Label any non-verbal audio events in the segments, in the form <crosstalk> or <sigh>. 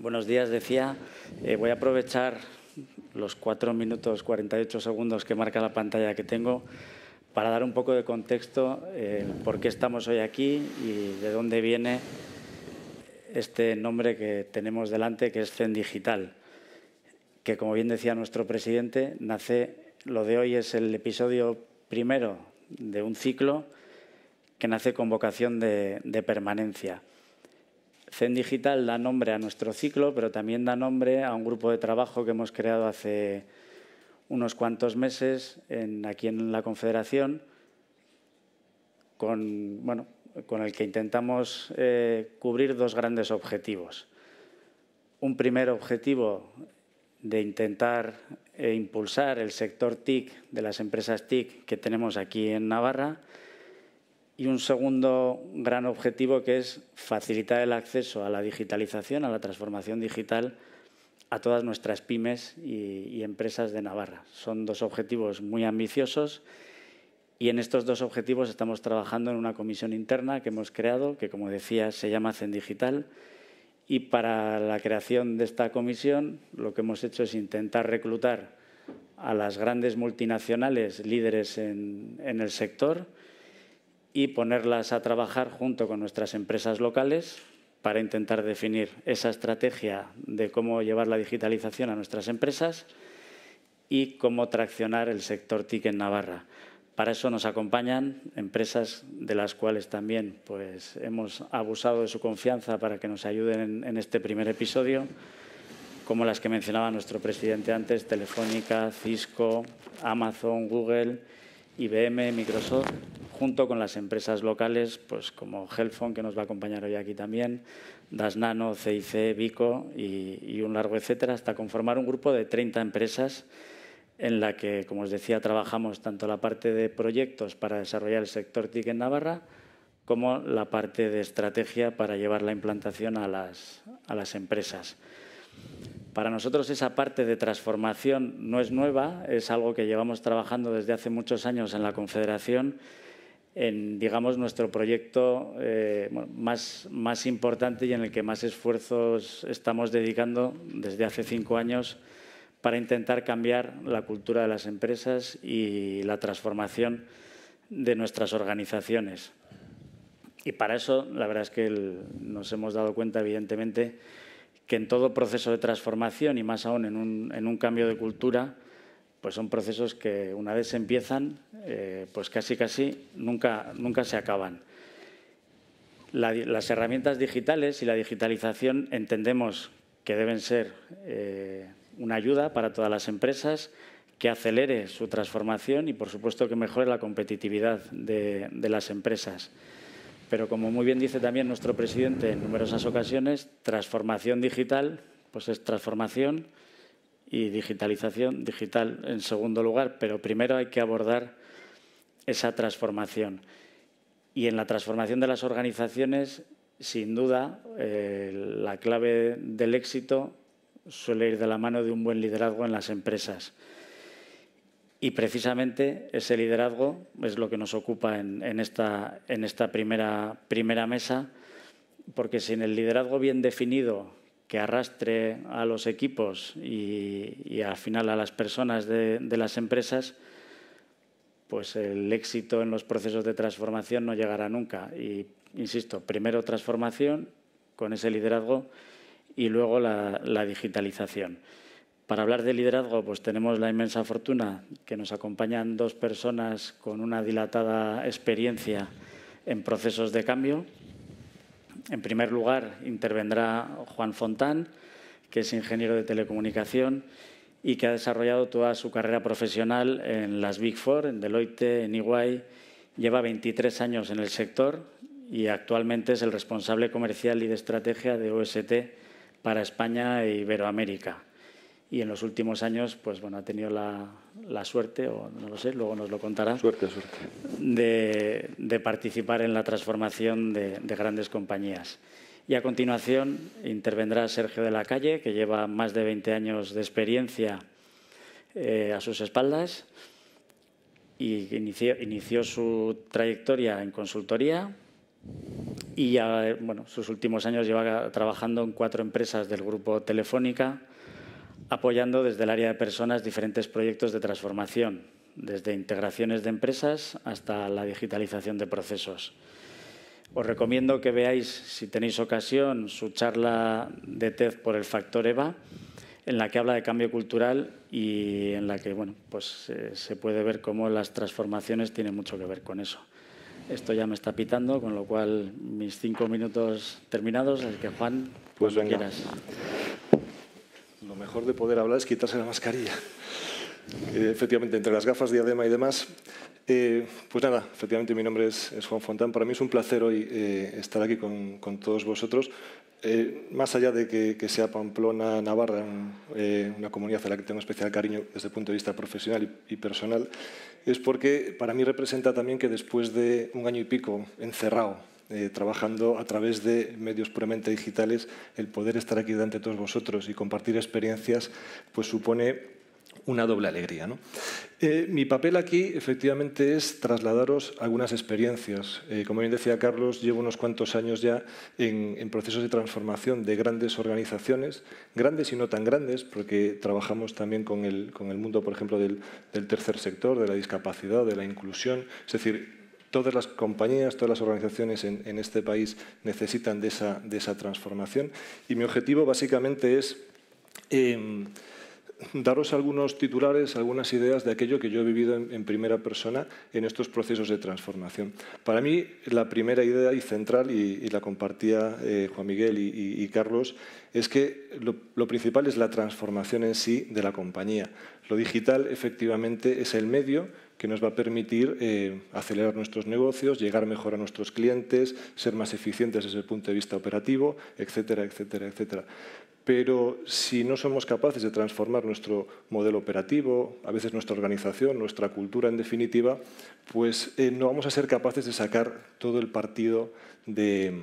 Buenos días, decía. Eh, voy a aprovechar los 4 minutos 48 segundos que marca la pantalla que tengo para dar un poco de contexto eh, por qué estamos hoy aquí y de dónde viene este nombre que tenemos delante, que es Zen Digital, que como bien decía nuestro presidente, nace, lo de hoy es el episodio primero de un ciclo que nace con vocación de permanencia. CEN Digital da nombre a nuestro ciclo, pero también da nombre a un grupo de trabajo que hemos creado hace unos cuantos meses aquí en la Confederación, con, el que intentamos eh, cubrir dos grandes objetivos. Un primer objetivo de intentar eh, impulsar el sector TIC de las empresas TIC que tenemos aquí en Navarra, y un segundo gran objetivo que es facilitar el acceso a la digitalización, a la transformación digital a todas nuestras pymes y, empresas de Navarra. Son dos objetivos muy ambiciosos y en estos dos objetivos estamos trabajando en una comisión interna que hemos creado, que como decía se llama CEN Digital y para la creación de esta comisión lo que hemos hecho es intentar reclutar a las grandes multinacionales líderes en el sector y ponerlas a trabajar junto con nuestras empresas locales para intentar definir esa estrategia de cómo llevar la digitalización a nuestras empresas y cómo traccionar el sector TIC en Navarra. Para eso nos acompañan empresas de las cuales también pues, hemos abusado de su confianza para que nos ayuden en, este primer episodio, como las que mencionaba nuestro presidente antes, Telefónica, Cisco, Amazon, Google, IBM, Microsoft junto con las empresas locales, pues como Helfon, que nos va a acompañar hoy aquí también, Dasnano, CIC, Vico y, y un largo etcétera, hasta conformar un grupo de 30 empresas en la que, como os decía, trabajamos tanto la parte de proyectos para desarrollar el sector TIC en Navarra como la parte de estrategia para llevar la implantación a las, a las empresas. Para nosotros esa parte de transformación no es nueva, es algo que llevamos trabajando desde hace muchos años en la Confederación en digamos, nuestro proyecto eh, más, importante y en el que más esfuerzos estamos dedicando desde hace cinco años para intentar cambiar la cultura de las empresas y la transformación de nuestras organizaciones. Y para eso, la verdad es que nos hemos dado cuenta, evidentemente, que en todo proceso de transformación y más aún en un cambio de cultura, pues son procesos que una vez empiezan, eh, pues casi casi nunca, nunca se acaban. las herramientas digitales y la digitalización entendemos que deben ser eh, una ayuda para todas las empresas, que acelere su transformación y, por supuesto, que mejore la competitividad de, de las empresas. Pero, como muy bien dice también nuestro presidente en numerosas ocasiones, transformación digital pues es transformación y digitalización, digital en segundo lugar, pero primero hay que abordar esa transformación. Y en la transformación de las organizaciones, sin duda, eh, la clave del éxito suele ir de la mano de un buen liderazgo en las empresas. Y precisamente ese liderazgo es lo que nos ocupa en, esta, primera mesa, porque sin el liderazgo bien definido que arrastre a los equipos y, al final a las personas de, las empresas, pues el éxito en los procesos de transformación no llegará nunca. Y, insisto, primero transformación con ese liderazgo y luego la digitalización. Para hablar de liderazgo, pues tenemos la inmensa fortuna que nos acompañan dos personas con una dilatada experiencia en procesos de cambio en primer lugar, intervendrá Juan Fontán, que es ingeniero de telecomunicación y que ha desarrollado toda su carrera profesional en las Big Four, en Deloitte, en EY. Lleva 23 años en el sector y actualmente es el responsable comercial y de estrategia de OST para España e Iberoamérica y en los últimos años, pues bueno, ha tenido la, suerte, o no lo sé, luego nos lo contará. Suerte, suerte. De, participar en la transformación de, grandes compañías. Y a continuación intervendrá Sergio de la Calle, que lleva más de 20 años de experiencia eh, a sus espaldas y inició, inició su trayectoria en consultoría y eh, bueno, sus últimos años lleva trabajando en cuatro empresas del grupo Telefónica apoyando desde el área de personas diferentes proyectos de transformación, desde integraciones de empresas hasta la digitalización de procesos. Os recomiendo que veáis, si tenéis ocasión, su charla de TED por el factor EVA, en la que habla de cambio cultural y en la que bueno, pues, eh, se puede ver cómo las transformaciones tienen mucho que ver con eso. Esto ya me está pitando, con lo cual mis cinco minutos terminados, el que Juan, pues quieras lo mejor de poder hablar es quitarse la mascarilla. Eh, efectivamente, entre las gafas, diadema y demás. Eh, pues nada, efectivamente mi nombre es, Juan Fontán. Para mí es un placer hoy eh, estar aquí con, todos vosotros. más allá de que, sea Pamplona, Navarra, una comunidad a la que tengo especial cariño desde el punto de vista profesional y personal, es porque para mí representa también que después de un año y pico encerrado eh, trabajando a través de medios puramente digitales, el poder estar aquí delante de todos vosotros y compartir experiencias, pues supone una doble alegría. Eh, mi papel aquí, efectivamente, es trasladaros algunas experiencias. Eh, como bien decía Carlos, llevo unos cuantos años ya en, procesos de transformación de grandes organizaciones, grandes y no tan grandes, porque trabajamos también con el, con el mundo, por ejemplo, del, del tercer sector, de la discapacidad, de la inclusión. Es decir, Todas las compañías, todas las organizaciones en, este país necesitan de esa, transformación y mi objetivo básicamente es... Em, daros algunos titulares, algunas ideas de aquello que yo he vivido en, primera persona en estos procesos de transformación. Para mí, la primera idea y central, y, la compartía eh, Juan Miguel y, Carlos, es que lo, principal es la transformación en sí de la compañía. Lo digital, efectivamente, es el medio, que nos va a permitir eh, acelerar nuestros negocios, llegar mejor a nuestros clientes, ser más eficientes desde el punto de vista operativo, etcétera, etcétera, etcétera. Pero si no somos capaces de transformar nuestro modelo operativo, a veces nuestra organización, nuestra cultura en definitiva, pues eh, no vamos a ser capaces de sacar todo el partido de,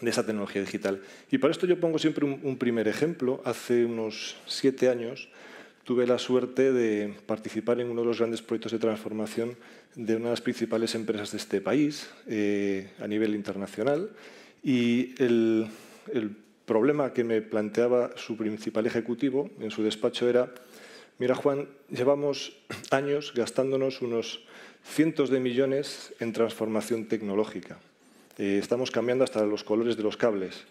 esa tecnología digital. Y para esto yo pongo siempre un primer ejemplo. Hace unos siete años tuve la suerte de participar en uno de los grandes proyectos de transformación de una de las principales empresas de este país eh, a nivel internacional y el, problema que me planteaba su principal ejecutivo en su despacho era, mira Juan, llevamos <clears throat> años gastándonos unos cientos de millones en transformación tecnológica. Eh, estamos cambiando hasta los colores de los cables.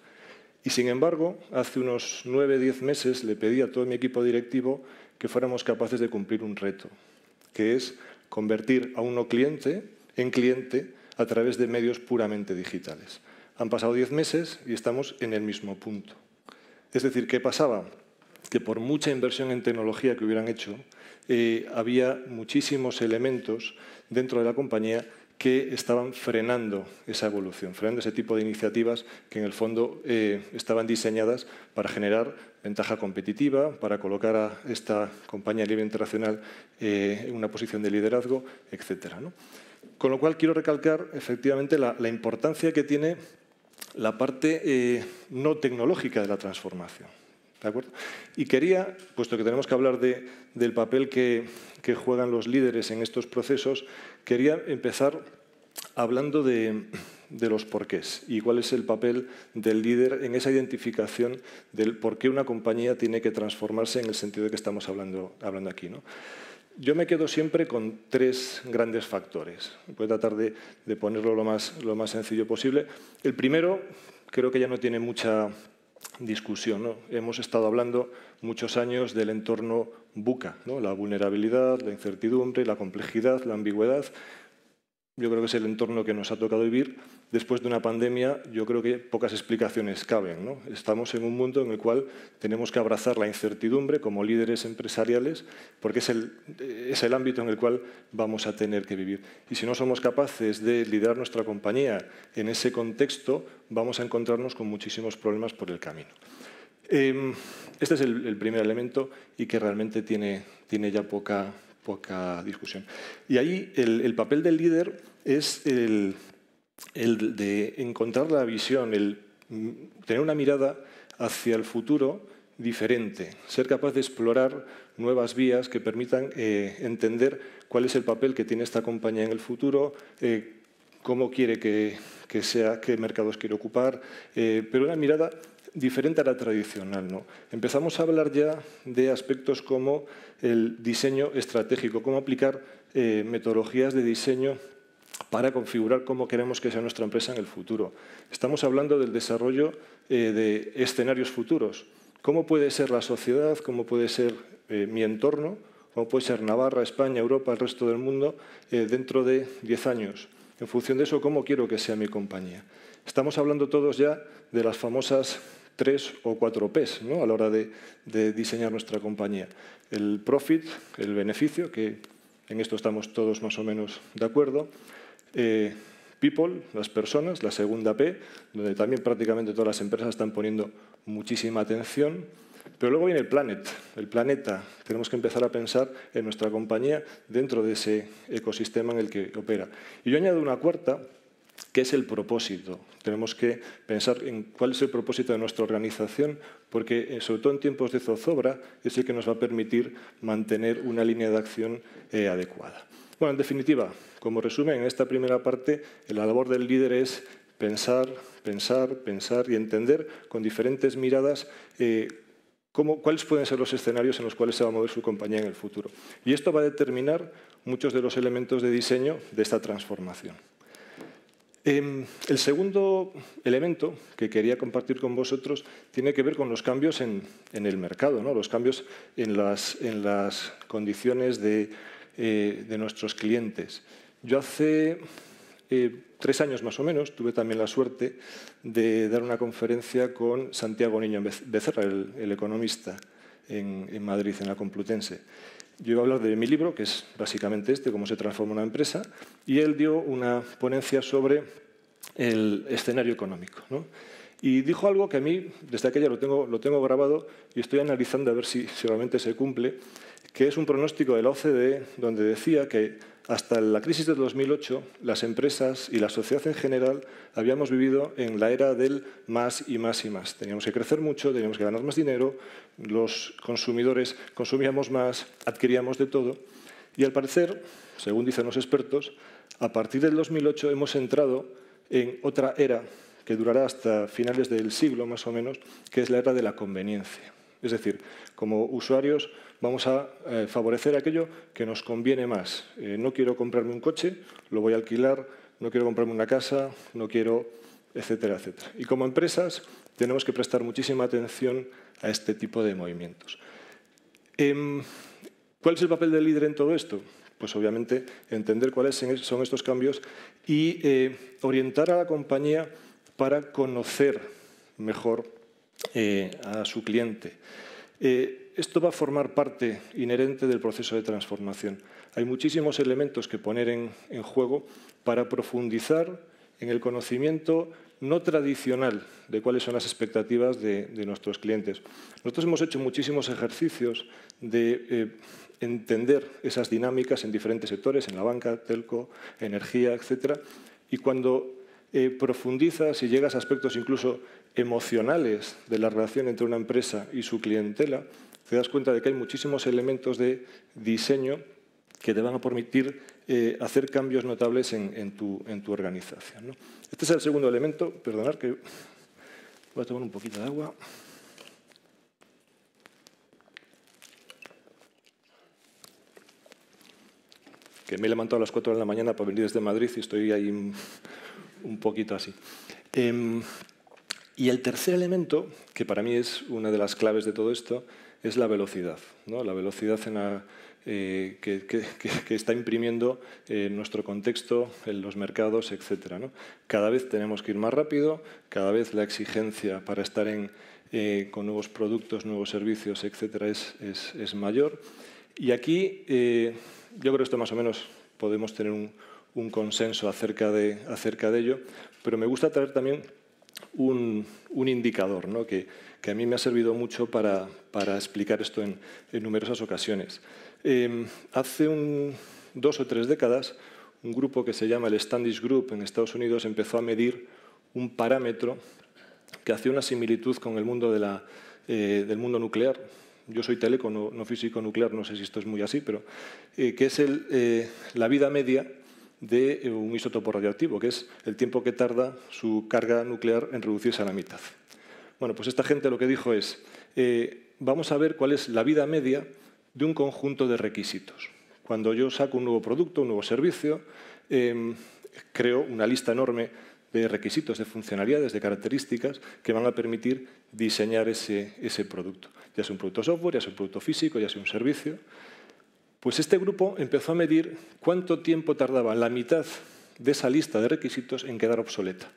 Y sin embargo, hace unos 9 diez meses le pedí a todo mi equipo directivo que fuéramos capaces de cumplir un reto, que es convertir a uno cliente en cliente a través de medios puramente digitales. Han pasado 10 meses y estamos en el mismo punto. Es decir, ¿qué pasaba? Que por mucha inversión en tecnología que hubieran hecho, eh, había muchísimos elementos dentro de la compañía que estaban frenando esa evolución, frenando ese tipo de iniciativas que en el fondo eh, estaban diseñadas para generar ventaja competitiva, para colocar a esta compañía libre internacional eh, en una posición de liderazgo, etc. Con lo cual quiero recalcar efectivamente la, importancia que tiene la parte eh, no tecnológica de la transformación. acuerdo? Y quería, puesto que tenemos que hablar del papel que, juegan los líderes en estos procesos, Quería empezar hablando de, los porqués y cuál es el papel del líder en esa identificación del por qué una compañía tiene que transformarse en el sentido de que estamos hablando, hablando aquí. ¿no? Yo me quedo siempre con tres grandes factores. Voy a tratar de, de ponerlo lo más, lo más sencillo posible. El primero, creo que ya no tiene mucha discusión. Hemos estado hablando muchos años del entorno buca, la vulnerabilidad, la incertidumbre, la complejidad, la ambigüedad, yo creo que es el entorno que nos ha tocado vivir. Después de una pandemia, yo creo que pocas explicaciones caben. Estamos en un mundo en el cual tenemos que abrazar la incertidumbre como líderes empresariales, porque es el, ámbito en el cual vamos a tener que vivir. Y si no somos capaces de liderar nuestra compañía en ese contexto, vamos a encontrarnos con muchísimos problemas por el camino. Em, este es el, primer elemento y que realmente tiene, tiene ya poca, poca discusión. Y ahí el, papel del líder es el, de encontrar la visión, el mm, tener una mirada hacia el futuro diferente, ser capaz de explorar nuevas vías que permitan eh, entender cuál es el papel que tiene esta compañía en el futuro, eh, cómo quiere que, sea, qué mercados quiere ocupar, eh, pero una mirada diferente a la tradicional. ¿no? Empezamos a hablar ya de aspectos como el diseño estratégico, cómo aplicar eh, metodologías de diseño para configurar cómo queremos que sea nuestra empresa en el futuro. Estamos hablando del desarrollo eh, de escenarios futuros. ¿Cómo puede ser la sociedad? ¿Cómo puede ser eh, mi entorno? ¿Cómo puede ser Navarra, España, Europa, el resto del mundo dentro de 10 años? En función de eso, ¿cómo quiero que sea mi compañía? Estamos hablando todos ya de las famosas tres o cuatro Ps ¿no? a la hora de, diseñar nuestra compañía. El profit, el beneficio, que en esto estamos todos más o menos de acuerdo. Eh, people, las personas, la segunda P, donde también prácticamente todas las empresas están poniendo muchísima atención. Pero luego viene el planet, el planeta. Tenemos que empezar a pensar en nuestra compañía dentro de ese ecosistema en el que opera. Y yo añado una cuarta, ¿Qué es el propósito? Tenemos que pensar en cuál es el propósito de nuestra organización, porque eh, sobre todo en tiempos de zozobra es el que nos va a permitir mantener una línea de acción eh, adecuada. Bueno, en definitiva, como resumen, en esta primera parte la labor del líder es pensar, pensar, pensar y entender con diferentes miradas eh, cuáles pueden ser los escenarios en los cuales se va a mover su compañía en el futuro. Y esto va a determinar muchos de los elementos de diseño de esta transformación. Em, el segundo elemento que quería compartir con vosotros tiene que ver con los cambios en, el mercado, los cambios en las, condiciones eh, de, nuestros clientes. Yo hace eh, tres años más o menos tuve también la suerte de dar una conferencia con Santiago Niño Becerra, el, economista, en Madrid, en la Complutense. Yo iba a hablar de mi libro, que es básicamente este, cómo se transforma una empresa, y él dio una ponencia sobre el escenario económico. Y dijo algo que a mí, desde aquella lo tengo, lo tengo grabado y estoy analizando a ver si, si realmente se cumple, que es un pronóstico de la OCDE donde decía que hasta la crisis de 2008, las empresas y la sociedad en general habíamos vivido en la era del más y más y más. Teníamos que crecer mucho, teníamos que ganar más dinero, los consumidores consumíamos más, adquiríamos de todo. Y al parecer, según dicen los expertos, a partir del 2008 hemos entrado en otra era que durará hasta finales del siglo más o menos, que es la era de la conveniencia. Es decir, como usuarios vamos a eh, favorecer aquello que nos conviene más. Eh, no quiero comprarme un coche, lo voy a alquilar, no quiero comprarme una casa, no quiero, etcétera, etcétera. Y como empresas tenemos que prestar muchísima atención a este tipo de movimientos. Em, ¿Cuál es el papel del líder en todo esto? Pues obviamente entender cuáles son estos cambios y eh, orientar a la compañía para conocer mejor a su cliente. Esto va a formar parte inherente del proceso de transformación. Hay muchísimos elementos que poner en, juego para profundizar en el conocimiento no tradicional de cuáles son las expectativas de, nuestros clientes. Nosotros hemos hecho muchísimos ejercicios de eh, entender esas dinámicas en diferentes sectores, en la banca, telco, energía, etc. Y cuando eh, profundizas y llegas a aspectos incluso emocionales de la relación entre una empresa y su clientela, te das cuenta de que hay muchísimos elementos de diseño que te van a permitir eh, hacer cambios notables en, tu, organización. Este es el segundo elemento. Perdonar que voy a tomar un poquito de agua. que me he levantado a las 4 de la mañana para venir desde Madrid y estoy ahí un poquito así. Em, y el tercer elemento, que para mí es una de las claves de todo esto, es la velocidad, ¿no? la velocidad eh, que, está imprimiendo eh, nuestro contexto, en los mercados, etc. Cada vez tenemos que ir más rápido, cada vez la exigencia para estar eh, con nuevos productos, nuevos servicios, etc., es, mayor. Y aquí eh, yo creo que esto más o menos podemos tener un, consenso acerca de, ello, pero me gusta traer también un, indicador, ¿no? que que a mí me ha servido mucho para, explicar esto en, numerosas ocasiones. Em, hace dos o tres décadas, un grupo que se llama el Standish Group en Estados Unidos empezó a medir un parámetro que hacía una similitud con el mundo eh, del mundo nuclear. Yo soy teleco, no, físico nuclear, no sé si esto es muy así, pero eh, que es eh, la vida media de un isótopo radioactivo, que es el tiempo que tarda su carga nuclear en reducirse a la mitad. Bueno, pues esta gente lo que dijo es, eh, vamos a ver cuál es la vida media de un conjunto de requisitos. Cuando yo saco un nuevo producto, un nuevo servicio, em, creo una lista enorme de requisitos, de funcionalidades, de características que van a permitir diseñar ese, ese producto. Ya sea un producto software, ya sea un producto físico, ya sea un servicio. Pues este grupo empezó a medir cuánto tiempo tardaba la mitad de esa lista de requisitos en quedar obsoleta.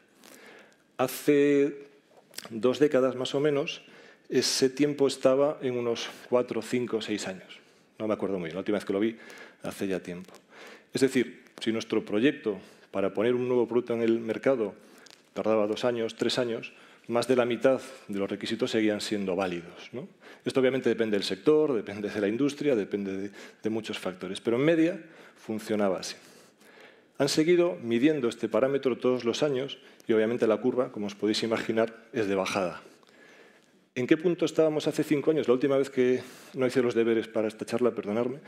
Hace dos décadas más o menos, ese tiempo estaba en unos cuatro, cinco, seis años. No me acuerdo muy bien, la última vez que lo vi hace ya tiempo. Es decir, si nuestro proyecto para poner un nuevo producto en el mercado tardaba dos años, tres años, más de la mitad de los requisitos seguían siendo válidos. Esto obviamente depende del sector, depende de la industria, depende de muchos factores, pero en media funcionaba así. Han seguido midiendo este parámetro todos los años y obviamente la curva, como os podéis imaginar, es de bajada. ¿En qué punto estábamos hace cinco años? La última vez que no hice los deberes para esta charla, perdonadme,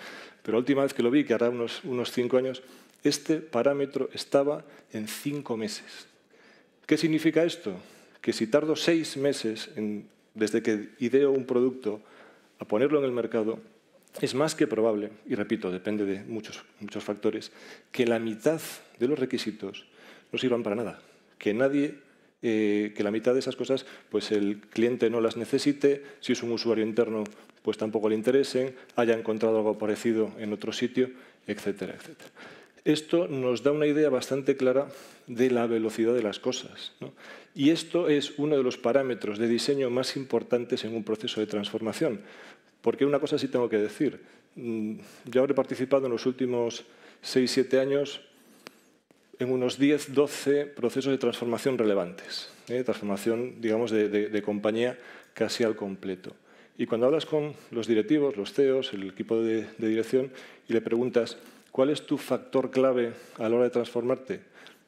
pero la última vez que lo vi, que hará unos, cinco años, este parámetro estaba en cinco meses. ¿Qué significa esto? Que si tardo seis meses desde que ideo un producto a ponerlo en el mercado, es más que probable, y repito, depende de muchos, factores, que la mitad de los requisitos no sirvan para nada, que nadie eh, que la mitad de esas cosas pues el cliente no las necesite, si es un usuario interno pues tampoco le interesen, haya encontrado algo parecido en otro sitio, etcétera, etcétera. Esto nos da una idea bastante clara de la velocidad de las cosas. Y esto es uno de los parámetros de diseño más importantes en un proceso de transformación, porque una cosa sí tengo que decir. Mm, yo habré participado en los últimos 6-7 años en unos 10, 12 procesos de transformación relevantes, ¿eh? transformación, digamos, de, compañía casi al completo. Y cuando hablas con los directivos, los CEOs, el equipo de, dirección, y le preguntas, ¿cuál es tu factor clave a la hora de transformarte?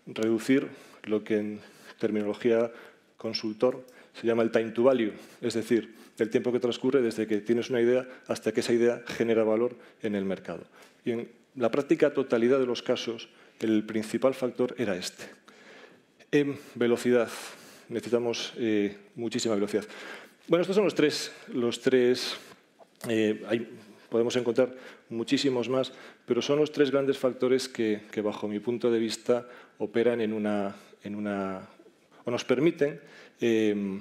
Reducir lo que en terminología consultor se llama el time to value, es decir, el tiempo que transcurre desde que tienes una idea hasta que esa idea genera valor en el mercado. Y en la práctica totalidad de los casos, el principal factor era este. En velocidad, necesitamos eh, muchísima velocidad. Bueno, estos son los tres, los tres eh, podemos encontrar muchísimos más, pero son los tres grandes factores que, bajo mi punto de vista operan en una, en una o nos permiten eh,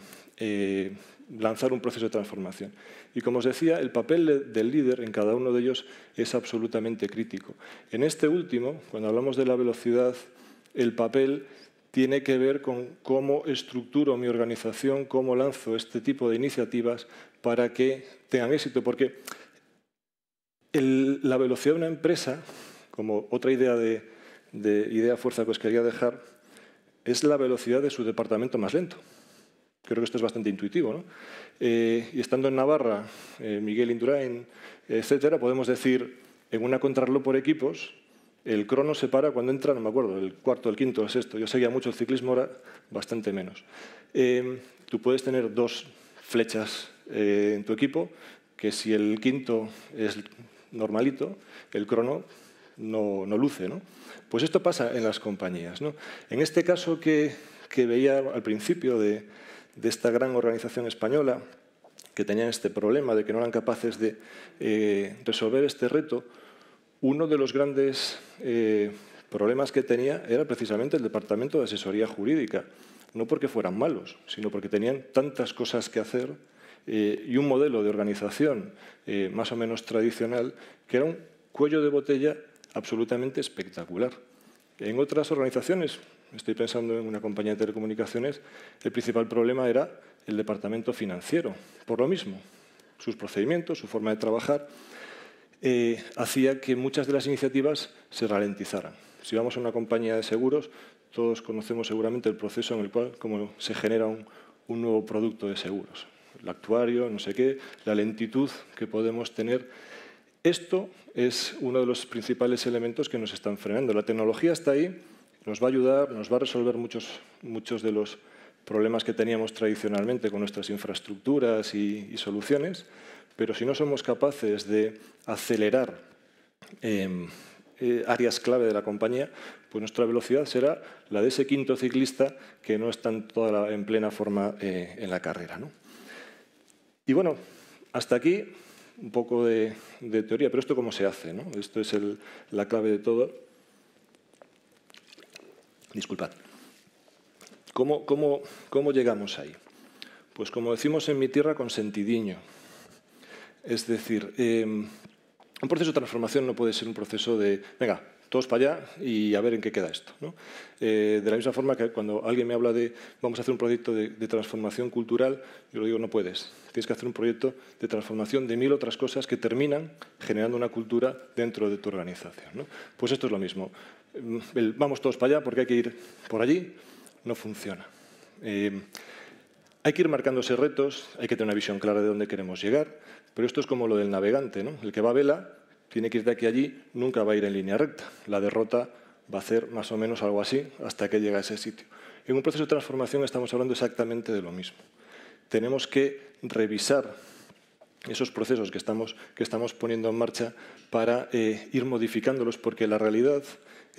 lanzar un proceso de transformación. Y como os decía, el papel del líder en cada uno de ellos es absolutamente crítico. En este último, cuando hablamos de la velocidad, el papel tiene que ver con cómo estructuro mi organización, cómo lanzo este tipo de iniciativas para que tengan éxito. Porque la velocidad de una empresa, como otra idea de, de idea fuerza que os quería dejar, es la velocidad de su departamento más lento creo que esto es bastante intuitivo. ¿no? Eh, y estando en Navarra, eh, Miguel Indurain, etcétera, podemos decir en una contrarreloj por equipos, el crono se para cuando entra, no me acuerdo, el cuarto, el quinto, el sexto. Yo seguía mucho el ciclismo, ahora bastante menos. Eh, tú puedes tener dos flechas en tu equipo, que si el quinto es normalito, el crono no, no luce. ¿no? Pues esto pasa en las compañías. ¿no? En este caso que, que veía al principio de, de esta gran organización española que tenían este problema de que no eran capaces de eh, resolver este reto, uno de los grandes eh, problemas que tenía era precisamente el Departamento de Asesoría Jurídica, no porque fueran malos, sino porque tenían tantas cosas que hacer eh, y un modelo de organización más o menos tradicional que era un cuello de botella absolutamente espectacular. En otras organizaciones Estoy pensando en una compañía de telecomunicaciones. El principal problema era el departamento financiero, por lo mismo. Sus procedimientos, su forma de trabajar, eh, hacía que muchas de las iniciativas se ralentizaran. Si vamos a una compañía de seguros, todos conocemos seguramente el proceso en el cual se genera un, un nuevo producto de seguros. El actuario, no sé qué, la lentitud que podemos tener esto es uno de los principales elementos que nos están frenando. La tecnología está ahí, nos va a ayudar, nos va a resolver muchos, muchos de los problemas que teníamos tradicionalmente con nuestras infraestructuras y, soluciones, pero si no somos capaces de acelerar em, eh, áreas clave de la compañía, pues nuestra velocidad será la de ese quinto ciclista que no está en, plena forma eh, en la carrera. Y bueno, hasta aquí un poco de, teoría, pero esto cómo se hace, ¿no? Esto es la clave de todo. Disculpad. ¿Cómo, cómo, llegamos ahí? Pues como decimos en mi tierra, con sentidiño. Es decir, em, un proceso de transformación no puede ser un proceso de, venga, todos para allá y a ver en qué queda esto. Eh, de la misma forma que cuando alguien me habla de vamos a hacer un proyecto de, transformación cultural, yo le digo no puedes. Tienes que hacer un proyecto de transformación de mil otras cosas que terminan generando una cultura dentro de tu organización. ¿no? Pues esto es lo mismo. Eh, vamos todos para allá porque hay que ir por allí, no funciona. Eh, hay que ir marcándose retos, hay que tener una visión clara de dónde queremos llegar, pero esto es como lo del navegante, ¿no? El que va a vela tiene que ir de aquí a allí, nunca va a ir en línea recta. La derrota va a ser más o menos algo así hasta que llega a ese sitio. En un proceso de transformación estamos hablando exactamente de lo mismo. Tenemos que revisar esos procesos que estamos, que estamos poniendo en marcha para eh, ir modificándolos, porque la realidad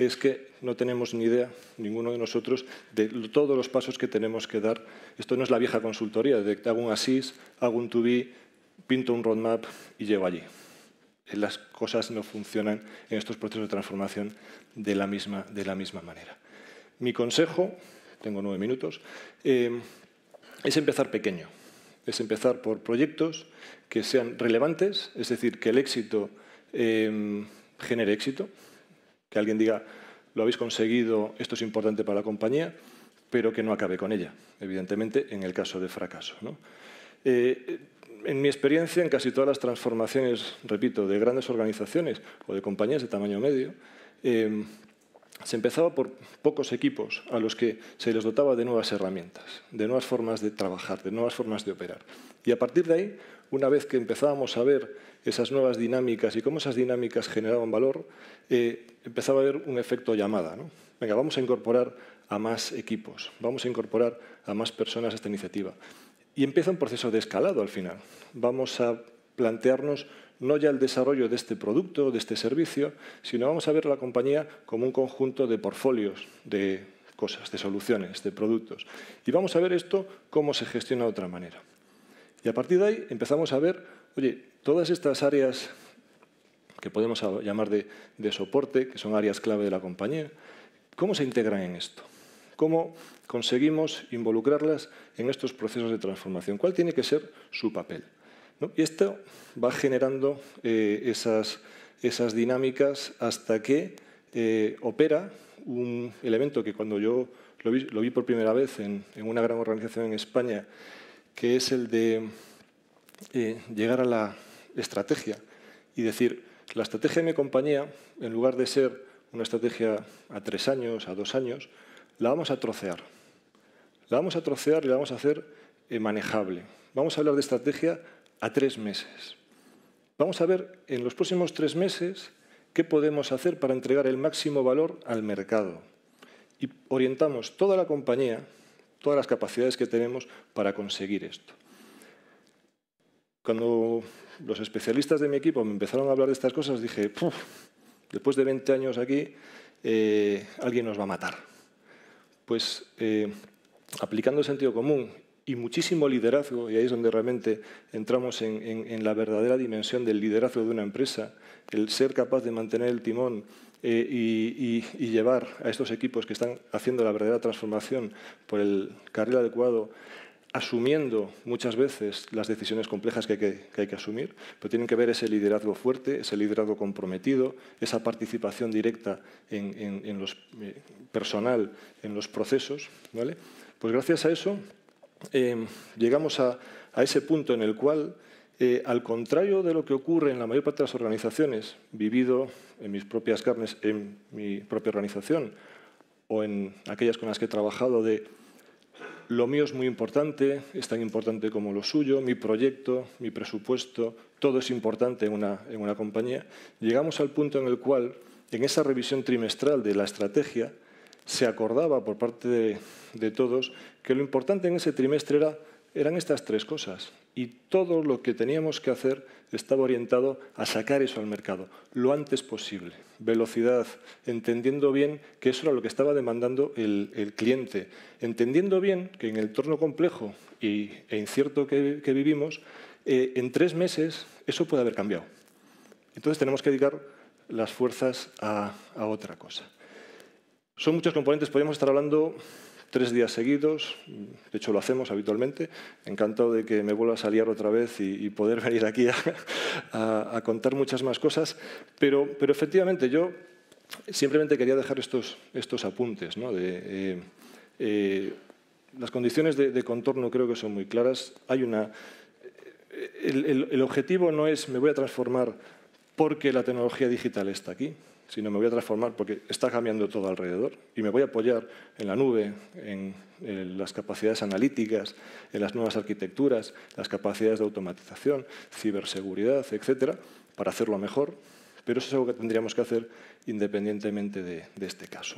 es que no tenemos ni idea, ninguno de nosotros, de todos los pasos que tenemos que dar. Esto no es la vieja consultoría, de hago un asís, hago un to be, pinto un roadmap y llego allí. Eh, las cosas no funcionan en estos procesos de transformación de la misma, de la misma manera. Mi consejo, tengo nueve minutos, eh, es empezar pequeño, es empezar por proyectos que sean relevantes, es decir, que el éxito eh, genere éxito, que alguien diga, lo habéis conseguido, esto es importante para la compañía, pero que no acabe con ella, evidentemente, en el caso de fracaso. Eh, en mi experiencia, en casi todas las transformaciones, repito, de grandes organizaciones o de compañías de tamaño medio, em, se empezaba por pocos equipos a los que se les dotaba de nuevas herramientas, de nuevas formas de trabajar, de nuevas formas de operar. Y a partir de ahí, una vez que empezábamos a ver esas nuevas dinámicas y cómo esas dinámicas generaban valor, eh, empezaba a haber un efecto llamada. Venga, vamos a incorporar a más equipos, vamos a incorporar a más personas a esta iniciativa. Y empieza un proceso de escalado al final. Vamos a plantearnos no ya el desarrollo de este producto, de este servicio, sino vamos a ver la compañía como un conjunto de portfolios, de cosas, de soluciones, de productos. Y vamos a ver esto cómo se gestiona de otra manera. Y a partir de ahí empezamos a ver, oye, Todas estas áreas que podemos llamar de, soporte, que son áreas clave de la compañía, ¿cómo se integran en esto? ¿Cómo conseguimos involucrarlas en estos procesos de transformación? ¿Cuál tiene que ser su papel? Y esto va generando eh, esas, dinámicas hasta que eh, opera un elemento que cuando yo lo vi, por primera vez en, una gran organización en España, que es el de eh, llegar a la, estrategia y decir, la estrategia de mi compañía, en lugar de ser una estrategia a tres años, a dos años, la vamos a trocear. La vamos a trocear y la vamos a hacer eh, manejable. Vamos a hablar de estrategia a tres meses. Vamos a ver en los próximos tres meses qué podemos hacer para entregar el máximo valor al mercado. Y orientamos toda la compañía, todas las capacidades que tenemos para conseguir esto. Cuando los especialistas de mi equipo me empezaron a hablar de estas cosas, dije, después de 20 años aquí, eh, alguien nos va a matar. Pues eh, aplicando el sentido común y muchísimo liderazgo, y ahí es donde realmente entramos en, la verdadera dimensión del liderazgo de una empresa, el ser capaz de mantener el timón eh, y, y llevar a estos equipos que están haciendo la verdadera transformación por el carril adecuado, asumiendo muchas veces las decisiones complejas que hay que, asumir, pero tienen que ver ese liderazgo fuerte, ese liderazgo comprometido, esa participación directa en, los eh, personal, en los procesos. ¿vale? Pues gracias a eso eh, llegamos a, ese punto en el cual, eh, al contrario de lo que ocurre en la mayor parte de las organizaciones, vivido en mis propias carnes, en mi propia organización o en aquellas con las que he trabajado de lo mío es muy importante, es tan importante como lo suyo, mi proyecto, mi presupuesto, todo es importante en una, compañía. Llegamos al punto en el cual, en esa revisión trimestral de la estrategia, se acordaba por parte de, todos que lo importante en ese trimestre eran estas tres cosas y todo lo que teníamos que hacer estaba orientado a sacar eso al mercado lo antes posible. Velocidad, entendiendo bien que eso era lo que estaba demandando el, cliente, entendiendo bien que en el entorno complejo y, e incierto que, vivimos, eh, en tres meses eso puede haber cambiado. Entonces tenemos que dedicar las fuerzas a, a otra cosa. Son muchos componentes, podríamos estar hablando tres días seguidos, de hecho lo hacemos habitualmente. Encantado de que me vuelva a salir otra vez y, poder <laughs> venir aquí a, contar muchas más cosas, pero, efectivamente yo simplemente quería dejar estos, estos apuntes. De, eh, eh, las condiciones de, contorno creo que son muy claras. Hay una, el, el objetivo no es me voy a transformar porque la tecnología digital está aquí sino me voy a transformar porque está cambiando todo alrededor y me voy a apoyar en la nube, en, las capacidades analíticas, en las nuevas arquitecturas, las capacidades de automatización, ciberseguridad, etcétera, para hacerlo mejor. Pero eso es algo que tendríamos que hacer independientemente de, este caso.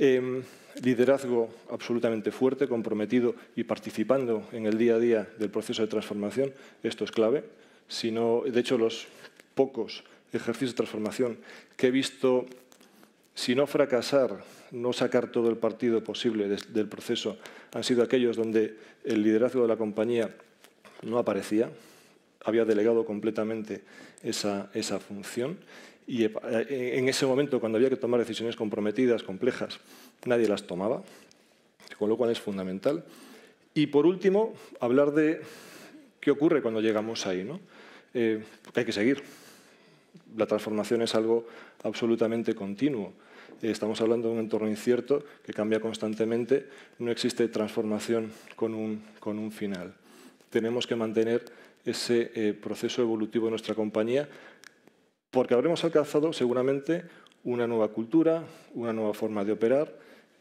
Em, liderazgo absolutamente fuerte, comprometido y participando en el día a día del proceso de transformación, esto es clave. Si de hecho, los pocos ejercicio de transformación, que he visto, si no fracasar, no sacar todo el partido posible del proceso, han sido aquellos donde el liderazgo de la compañía no aparecía, había delegado completamente esa, esa función y eh, en ese momento, cuando había que tomar decisiones comprometidas, complejas, nadie las tomaba, con lo cual es fundamental. Y por último, hablar de qué ocurre cuando llegamos ahí, ¿no? porque eh, hay que seguir, la transformación es algo absolutamente continuo. Estamos hablando de un entorno incierto que cambia constantemente, no existe transformación con un, final. Tenemos que mantener ese eh, proceso evolutivo de nuestra compañía porque habremos alcanzado seguramente una nueva cultura, una nueva forma de operar.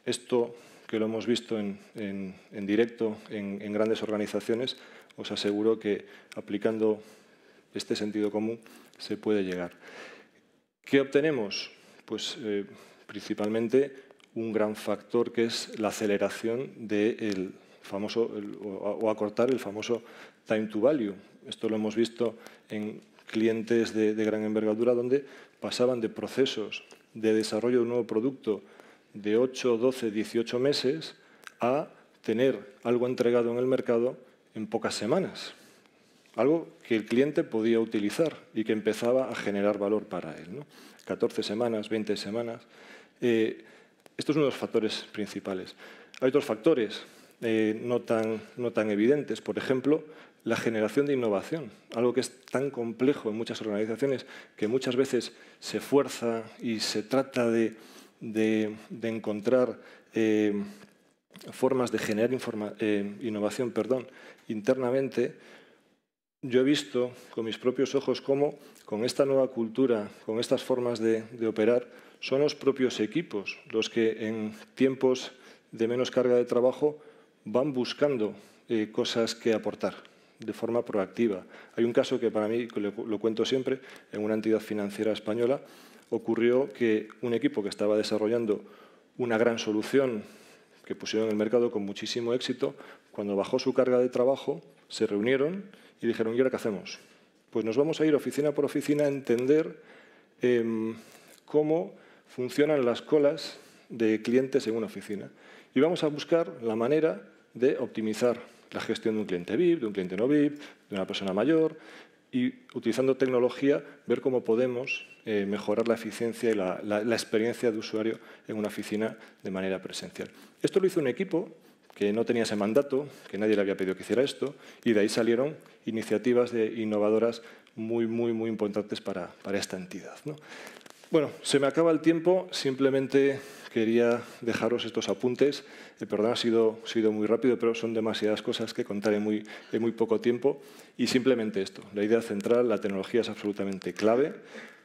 Esto que lo hemos visto en, directo en grandes organizaciones, os aseguro que aplicando este sentido común se puede llegar. ¿Qué obtenemos? Pues eh, principalmente un gran factor que es la aceleración de el, o, o acortar el famoso time to value. Esto lo hemos visto en clientes de, de gran envergadura donde pasaban de procesos de desarrollo de un nuevo producto de 8, 12, 18 meses a tener algo entregado en el mercado en pocas semanas algo que el cliente podía utilizar y que empezaba a generar valor para él. ¿no? 14 semanas, 20 semanas. Eh, esto es uno de los factores principales. Hay otros factores eh, no, tan, evidentes, por ejemplo, la generación de innovación, algo que es tan complejo en muchas organizaciones que muchas veces se fuerza y se trata de, encontrar eh, formas de generar innovación perdón, internamente yo he visto con mis propios ojos cómo con esta nueva cultura, con estas formas de, operar, son los propios equipos los que en tiempos de menos carga de trabajo van buscando eh, cosas que aportar de forma proactiva. Hay un caso que para mí, lo cuento siempre, en una entidad financiera española ocurrió que un equipo que estaba desarrollando una gran solución que pusieron en el mercado con muchísimo éxito, cuando bajó su carga de trabajo, se reunieron y dijeron, ¿y ahora qué hacemos? Pues nos vamos a ir oficina por oficina a entender em, cómo funcionan las colas de clientes en una oficina. Y vamos a buscar la manera de optimizar la gestión de un cliente VIP, de un cliente no VIP, de una persona mayor, y utilizando tecnología, ver cómo podemos eh, mejorar la eficiencia y la, experiencia de usuario en una oficina de manera presencial. Esto lo hizo un equipo que no tenía ese mandato, que nadie le había pedido que hiciera esto, y de ahí salieron iniciativas de innovadoras muy, muy, muy importantes para, esta entidad. Bueno, se me acaba el tiempo, simplemente quería dejaros estos apuntes. perdón, ha sido, sido, muy rápido, pero son demasiadas cosas que contar en muy, en muy poco tiempo. Y simplemente esto, la idea central, la tecnología es absolutamente clave,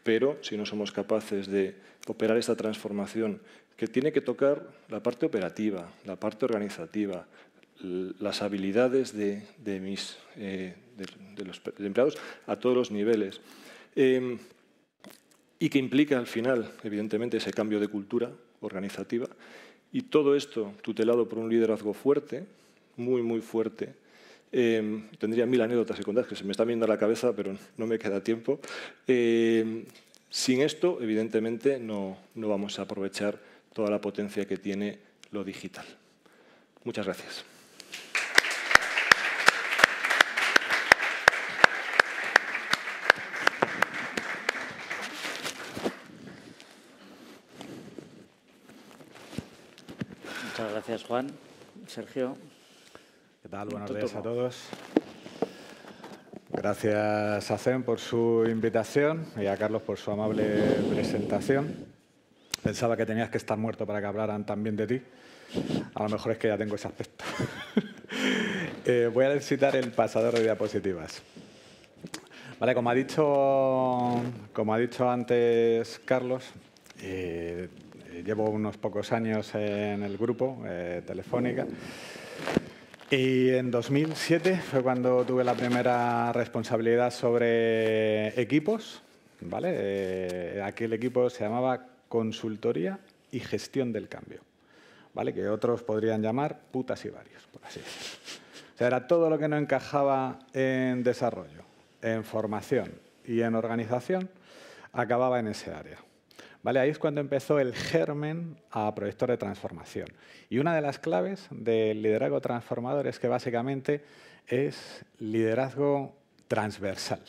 pero si no somos capaces de operar esta transformación que tiene que tocar la parte operativa, la parte organizativa, las habilidades de, eh, los empleados a todos los niveles. Em, y que implica al final, evidentemente, ese cambio de cultura organizativa. Y todo esto tutelado por un liderazgo fuerte, muy, muy fuerte. Em, tendría mil anécdotas y contar, que se me están viendo a la cabeza, pero no me queda tiempo. Em, sin esto, evidentemente, no vamos a aprovechar toda la potencia que tiene lo digital. Muchas gracias. Muchas gracias, Juan. Sergio. ¿Qué tal? Buenos días a todos. Gracias a por su invitación y a Carlos por su amable presentación. Pensaba que tenías que estar muerto para que hablaran también de ti. A lo mejor es que ya tengo ese aspecto. <laughs> Eh, voy a necesitar el pasador de diapositivas. Vale, como ha dicho, como ha dicho antes Carlos, eh, llevo unos pocos años en el grupo eh, Telefónica. Y en 2007 fue cuando tuve la primera responsabilidad sobre equipos. ¿vale? el equipo se llamaba consultoría y gestión del cambio, ¿vale? que otros podrían llamar putas y varios, por así decirlo. O sea, era todo lo que no encajaba en desarrollo, en formación y en organización, acababa en ese área. ¿Vale? Ahí es cuando empezó el germen a proyector de transformación. Y una de las claves del liderazgo transformador es que básicamente es liderazgo transversal.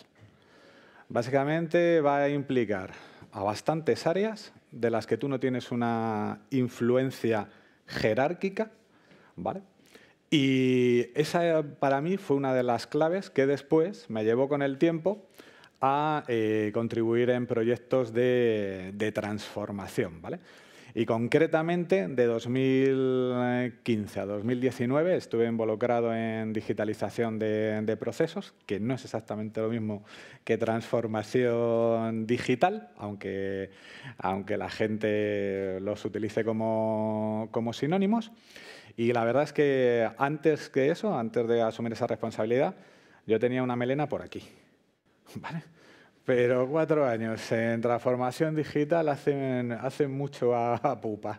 Básicamente va a implicar a bastantes áreas de las que tú no tienes una influencia jerárquica, ¿vale? Y esa para mí fue una de las claves que después me llevó con el tiempo a eh, contribuir en proyectos de, de transformación, ¿vale? Y concretamente, de 2015 a 2019 estuve involucrado en digitalización de, procesos, que no es exactamente lo mismo que transformación digital, aunque, aunque la gente los utilice como, como sinónimos. Y la verdad es que antes que eso, antes de asumir esa responsabilidad, yo tenía una melena por aquí. <laughs> ¿Vale? Pero cuatro años en transformación digital hacen, mucho a, pupa,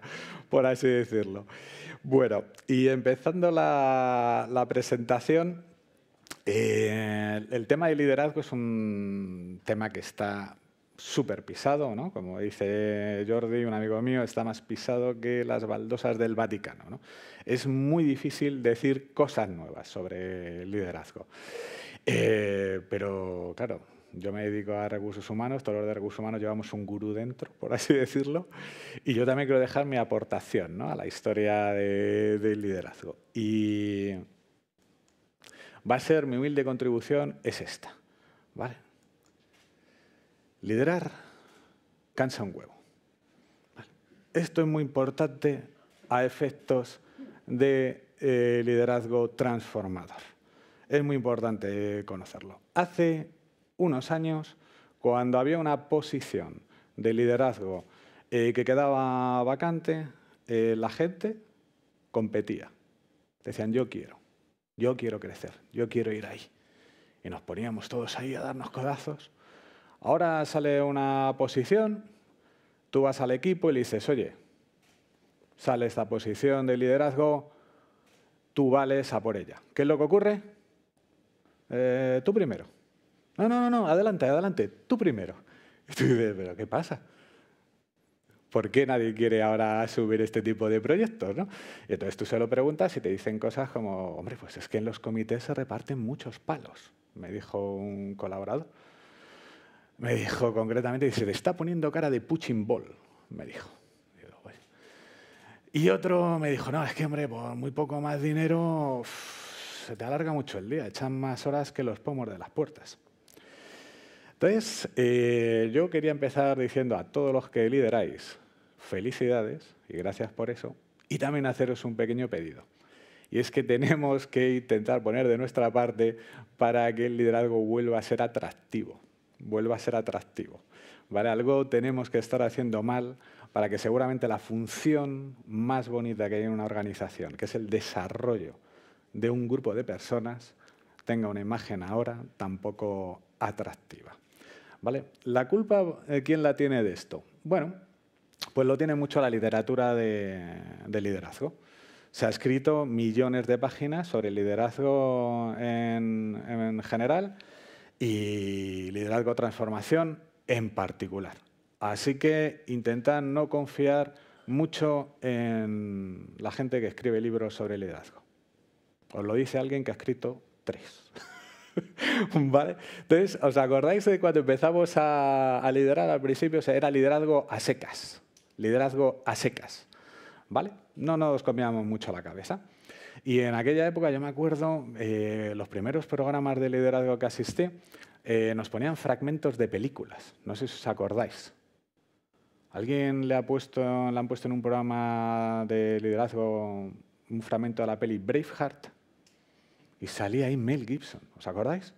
por así decirlo. Bueno, y empezando la, presentación, eh, el tema de liderazgo es un tema que está súper pisado, ¿no? Como dice Jordi, un amigo mío, está más pisado que las baldosas del Vaticano, ¿no? Es muy difícil decir cosas nuevas sobre liderazgo. Eh, pero, claro, yo me dedico a recursos humanos, todos los de recursos humanos llevamos un gurú dentro, por así decirlo, y yo también quiero dejar mi aportación a la historia del liderazgo. Y va a ser mi humilde contribución es esta, ¿vale? Liderar cansa un huevo. Esto es muy importante a efectos de eh, liderazgo transformador. Es muy importante conocerlo. Hace unos años, cuando había una posición de liderazgo eh, que quedaba vacante, eh, la gente competía. Decían, yo quiero, yo quiero crecer, yo quiero ir ahí. Y nos poníamos todos ahí a darnos codazos. Ahora sale una posición, tú vas al equipo y le dices, oye, sale esta posición de liderazgo, tú vales a por ella. ¿Qué es lo que ocurre? Eh, tú primero. No, no, no, adelante, adelante, tú primero. <laughs> Y tú dices, pero ¿qué pasa? ¿Por qué nadie quiere ahora subir este tipo de proyectos? ¿no? Y entonces tú se lo preguntas y te dicen cosas como, hombre, pues es que en los comités se reparten muchos palos, me dijo un colaborador. Me dijo concretamente, dice, te está poniendo cara de punching ball, me dijo. Y otro me dijo, no, es que hombre, por muy poco más dinero se te alarga mucho el día, echan más horas que los pomos de las puertas. Entonces, eh, yo quería empezar diciendo a todos los que lideráis, felicidades y gracias por eso, y también haceros un pequeño pedido. Y es que tenemos que intentar poner de nuestra parte para que el liderazgo vuelva a ser atractivo, vuelva a ser atractivo. ¿Vale? Algo tenemos que estar haciendo mal para que seguramente la función más bonita que hay en una organización, que es el desarrollo de un grupo de personas, tenga una imagen ahora tampoco atractiva. ¿La culpa eh, quién la tiene de esto? Bueno, pues lo tiene mucho la literatura de, liderazgo. Se ha escrito millones de páginas sobre liderazgo en, en general y liderazgo transformación en particular. Así que intentad no confiar mucho en la gente que escribe libros sobre liderazgo. Os lo dice alguien que ha escrito tres. <laughs> <laughs> ¿Vale? Entonces, ¿os acordáis de cuando empezamos a, liderar al principio? O sea, era liderazgo a secas. Liderazgo a secas. ¿Vale? No nos comíamos mucho la cabeza. Y en aquella época, yo me acuerdo, eh, los primeros programas de liderazgo que asistí, eh, nos ponían fragmentos de películas. No sé si os acordáis. ¿Alguien le, ha puesto, le han puesto en un programa de liderazgo un fragmento de la peli Braveheart? Y salía ahí Mel Gibson, ¿os acordáis?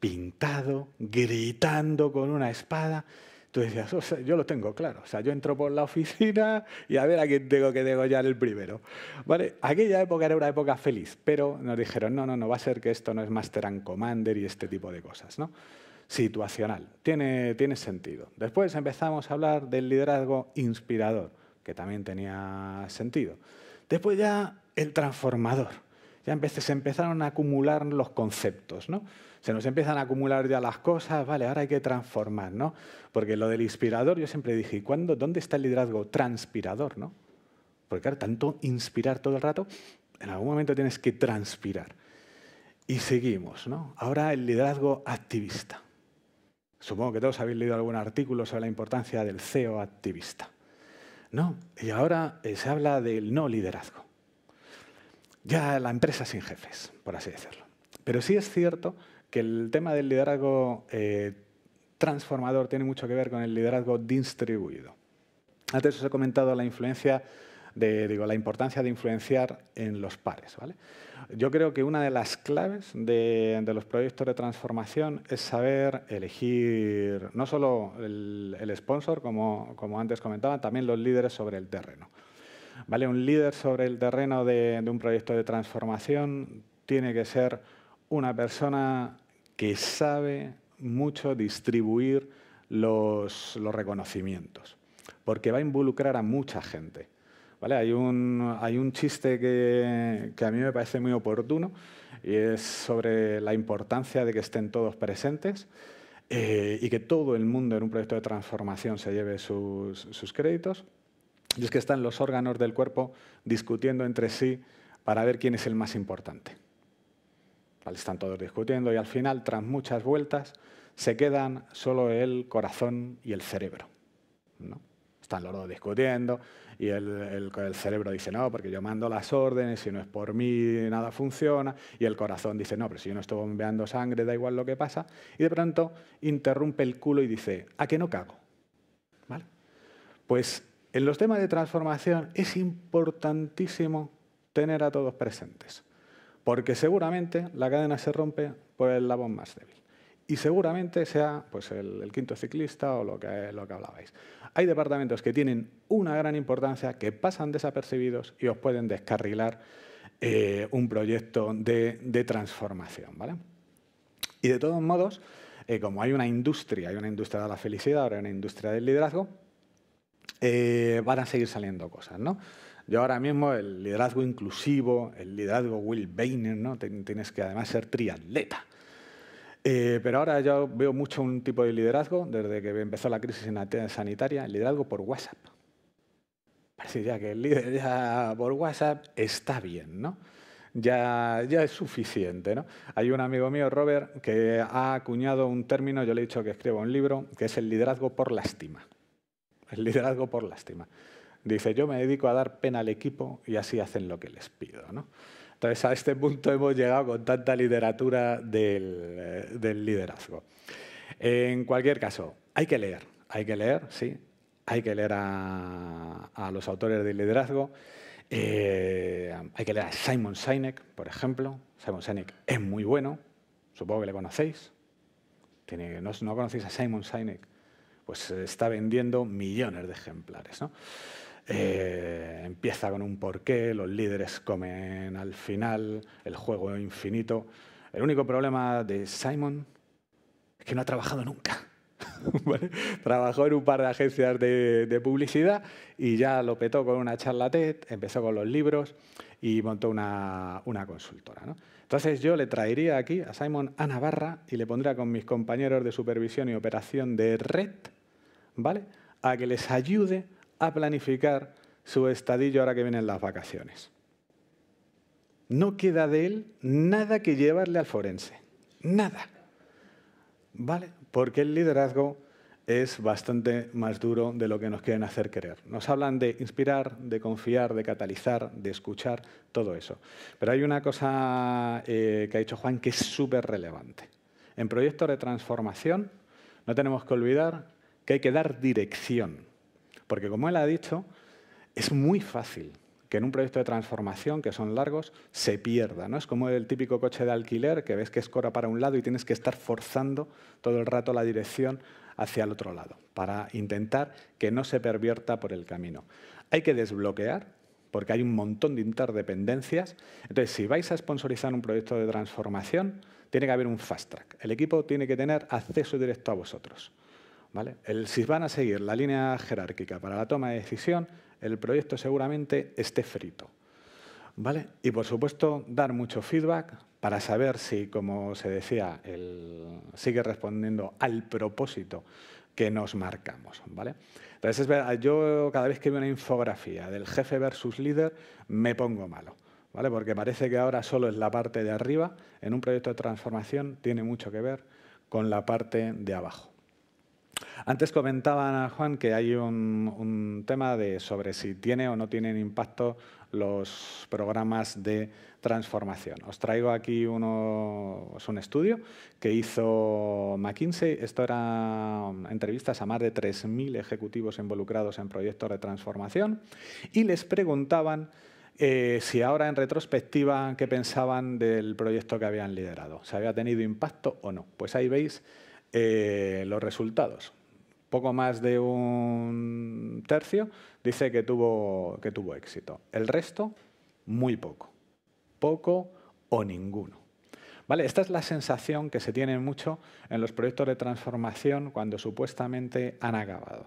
Pintado, gritando con una espada. Tú decías, yo lo tengo claro. O sea, yo entro por la oficina y a ver a quién tengo que degollar el primero. ¿Vale? Aquella época era una época feliz, pero nos dijeron, no, no, no, va a ser que esto no es Master and Commander y este tipo de cosas, ¿no? Situacional. Tiene, tiene sentido. Después empezamos a hablar del liderazgo inspirador, que también tenía sentido. Después ya el transformador ya se empezaron a acumular los conceptos, ¿no? Se nos empiezan a acumular ya las cosas, vale, ahora hay que transformar, ¿no? Porque lo del inspirador, yo siempre dije, cuándo, dónde está el liderazgo transpirador, no? Porque claro, tanto inspirar todo el rato, en algún momento tienes que transpirar. Y seguimos, ¿no? Ahora el liderazgo activista. Supongo que todos habéis leído algún artículo sobre la importancia del CEO activista. ¿no? Y ahora eh, se habla del no liderazgo ya la empresa sin jefes, por así decirlo. Pero sí es cierto que el tema del liderazgo eh, transformador tiene mucho que ver con el liderazgo distribuido. Antes os he comentado la influencia de, digo, la importancia de influenciar en los pares. ¿vale? Yo creo que una de las claves de, los proyectos de transformación es saber elegir no solo el, sponsor, como, como antes comentaba, también los líderes sobre el terreno. ¿vale? Un líder sobre el terreno de, un proyecto de transformación tiene que ser una persona que sabe mucho distribuir los, reconocimientos, porque va a involucrar a mucha gente. ¿vale? Hay, un, chiste que, a mí me parece muy oportuno y es sobre la importancia de que estén todos presentes eh, y que todo el mundo en un proyecto de transformación se lleve sus créditos. Y es que están los órganos del cuerpo discutiendo entre sí para ver quién es el más importante. están todos discutiendo y al final, tras muchas vueltas, se quedan solo el corazón y el cerebro. ¿no? Están los dos discutiendo y el, cerebro dice, no, porque yo mando las órdenes, si no es por mí nada funciona. Y el corazón dice, no, pero si yo no estoy bombeando sangre, da igual lo que pasa. Y de pronto interrumpe el culo y dice, ¿a qué no cago? ¿Vale? Pues en los temas de transformación es importantísimo tener a todos presentes, porque seguramente la cadena se rompe por el labón más débil. Y seguramente sea pues, el, quinto ciclista o lo que, lo que hablabais. Hay departamentos que tienen una gran importancia, que pasan desapercibidos y os pueden descarrilar eh, un proyecto de, transformación. ¿vale? Y de todos modos, eh, como hay una industria, hay una industria de la felicidad, ahora hay una industria del liderazgo, eh, van a seguir saliendo cosas, ¿no? Yo ahora mismo el liderazgo inclusivo, el liderazgo Will Bainer, ¿no? Tienes que además ser triatleta. Eh, pero ahora yo veo mucho un tipo de liderazgo, desde que empezó la crisis sanitaria, el liderazgo por WhatsApp. Parece ya que el liderazgo por WhatsApp está bien, ¿no? Ya, ya es suficiente, ¿no? Hay un amigo mío, Robert, que ha acuñado un término, yo le he dicho que escriba un libro, que es el liderazgo por lástima el liderazgo por lástima. Dice, yo me dedico a dar pena al equipo y así hacen lo que les pido. ¿no? Entonces, a este punto hemos llegado con tanta literatura del, eh, liderazgo. En cualquier caso, hay que leer, hay que leer, sí, hay que leer a, los autores del liderazgo. Eh, hay que leer a Simon Sinek, por ejemplo. Simon Sinek es muy bueno, supongo que le conocéis. Tiene, no, no conocéis a Simon Sinek, pues está vendiendo millones de ejemplares. ¿no? Eh, empieza con un porqué, los líderes comen al final, el juego infinito. El único problema de Simon es que no ha trabajado nunca. <laughs> Trabajó en un par de agencias de, de, publicidad y ya lo petó con una charla TED, empezó con los libros y montó una, consultora. Entonces yo le traería aquí a Simon a Navarra y le pondría con mis compañeros de supervisión y operación de red, ¿vale? A que les ayude a planificar su estadillo ahora que vienen las vacaciones. No queda de él nada que llevarle al forense, nada. ¿Vale? Porque el liderazgo es bastante más duro de lo que nos quieren hacer creer. Nos hablan de inspirar, de confiar, de catalizar, de escuchar, todo eso. Pero hay una cosa eh, que ha dicho Juan que es súper relevante. En proyectos de transformación no tenemos que olvidar que hay que dar dirección. Porque como él ha dicho, es muy fácil que en un proyecto de transformación, que son largos, se pierda. ¿no? Es como el típico coche de alquiler que ves que escora para un lado y tienes que estar forzando todo el rato la dirección hacia el otro lado, para intentar que no se pervierta por el camino. Hay que desbloquear, porque hay un montón de interdependencias. Entonces, si vais a sponsorizar un proyecto de transformación, tiene que haber un fast track. El equipo tiene que tener acceso directo a vosotros. ¿vale? si van a seguir la línea jerárquica para la toma de decisión, el proyecto seguramente esté frito. Y por supuesto, dar mucho feedback para saber si, como se decía, sigue respondiendo al propósito que nos marcamos. ¿vale? Entonces, yo cada vez que veo una infografía del jefe versus líder, me pongo malo. ¿vale? Porque parece que ahora solo es la parte de arriba, en un proyecto de transformación tiene mucho que ver con la parte de abajo. Antes comentaban a Juan que hay un, un tema de sobre si tiene o no tiene impacto los programas de transformación. Os traigo aquí uno, un estudio que hizo McKinsey. Esto eran um, entrevistas a más de 3.000 ejecutivos involucrados en proyectos de transformación y les preguntaban eh, si ahora en retrospectiva qué pensaban del proyecto que habían liderado, si había tenido impacto o no. Pues ahí veis eh, los resultados poco más de un tercio, dice que tuvo, que tuvo éxito. El resto, muy poco. Poco o ninguno. ¿Vale? Esta es la sensación que se tiene mucho en los proyectos de transformación cuando supuestamente han acabado.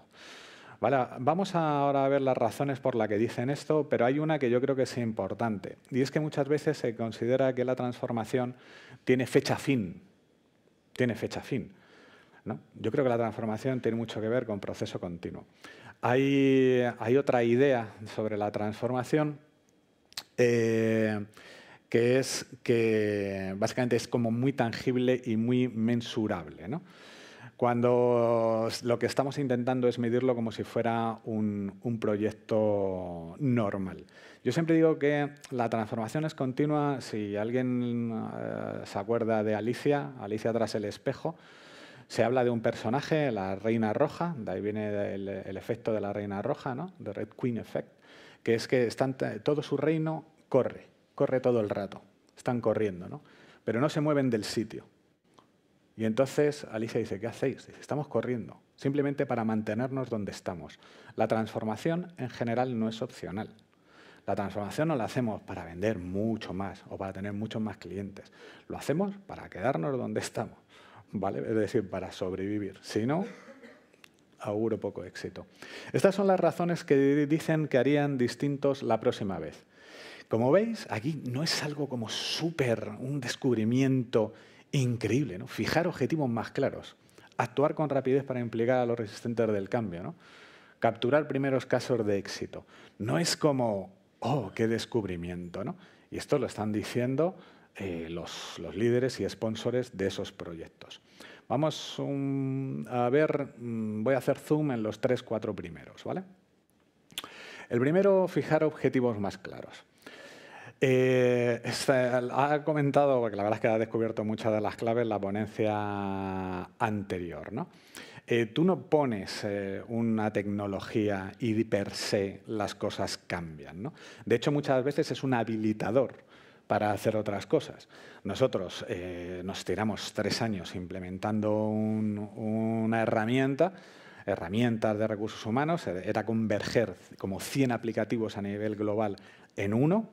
Vale, vamos ahora a ver las razones por las que dicen esto, pero hay una que yo creo que es importante, y es que muchas veces se considera que la transformación tiene fecha fin. Tiene fecha fin. Yo creo que la transformación tiene mucho que ver con proceso continuo. Hay, otra idea sobre la transformación eh, que es que básicamente es como muy tangible y muy mensurable. Cuando lo que estamos intentando es medirlo como si fuera un, proyecto normal. Yo siempre digo que la transformación es continua. Si alguien eh, se acuerda de Alicia, Alicia tras el espejo, se habla de un personaje, la Reina Roja, de ahí viene el, efecto de la Reina Roja, ¿no? The Red Queen Effect, que es que todo su reino corre, corre todo el rato, están corriendo, ¿no? Pero no se mueven del sitio. Y entonces Alicia dice, ¿qué hacéis? estamos corriendo, simplemente para mantenernos donde estamos. La transformación en general no es opcional. La transformación no la hacemos para vender mucho más o para tener muchos más clientes. Lo hacemos para quedarnos donde estamos. ¿vale? Es decir, para sobrevivir. Si no, auguro poco éxito. Estas son las razones que dicen que harían distintos la próxima vez. Como veis, aquí no es algo como súper, un descubrimiento increíble, ¿no? Fijar objetivos más claros, actuar con rapidez para implicar a los resistentes del cambio, Capturar primeros casos de éxito. No es como, oh, qué descubrimiento, ¿no? Y esto lo están diciendo eh, los, líderes y sponsores de esos proyectos. Vamos a ver, mm, voy a hacer zoom en los tres, cuatro primeros, ¿vale? El primero, fijar objetivos más claros. Eh, ha comentado, porque la verdad es que ha descubierto muchas de las claves en la ponencia anterior, eh, tú no pones una tecnología y per se las cosas cambian. De hecho, muchas veces es un habilitador para hacer otras cosas. Nosotros eh, nos tiramos tres años implementando una herramienta, herramientas de recursos humanos, era converger como 100 aplicativos a nivel global en uno.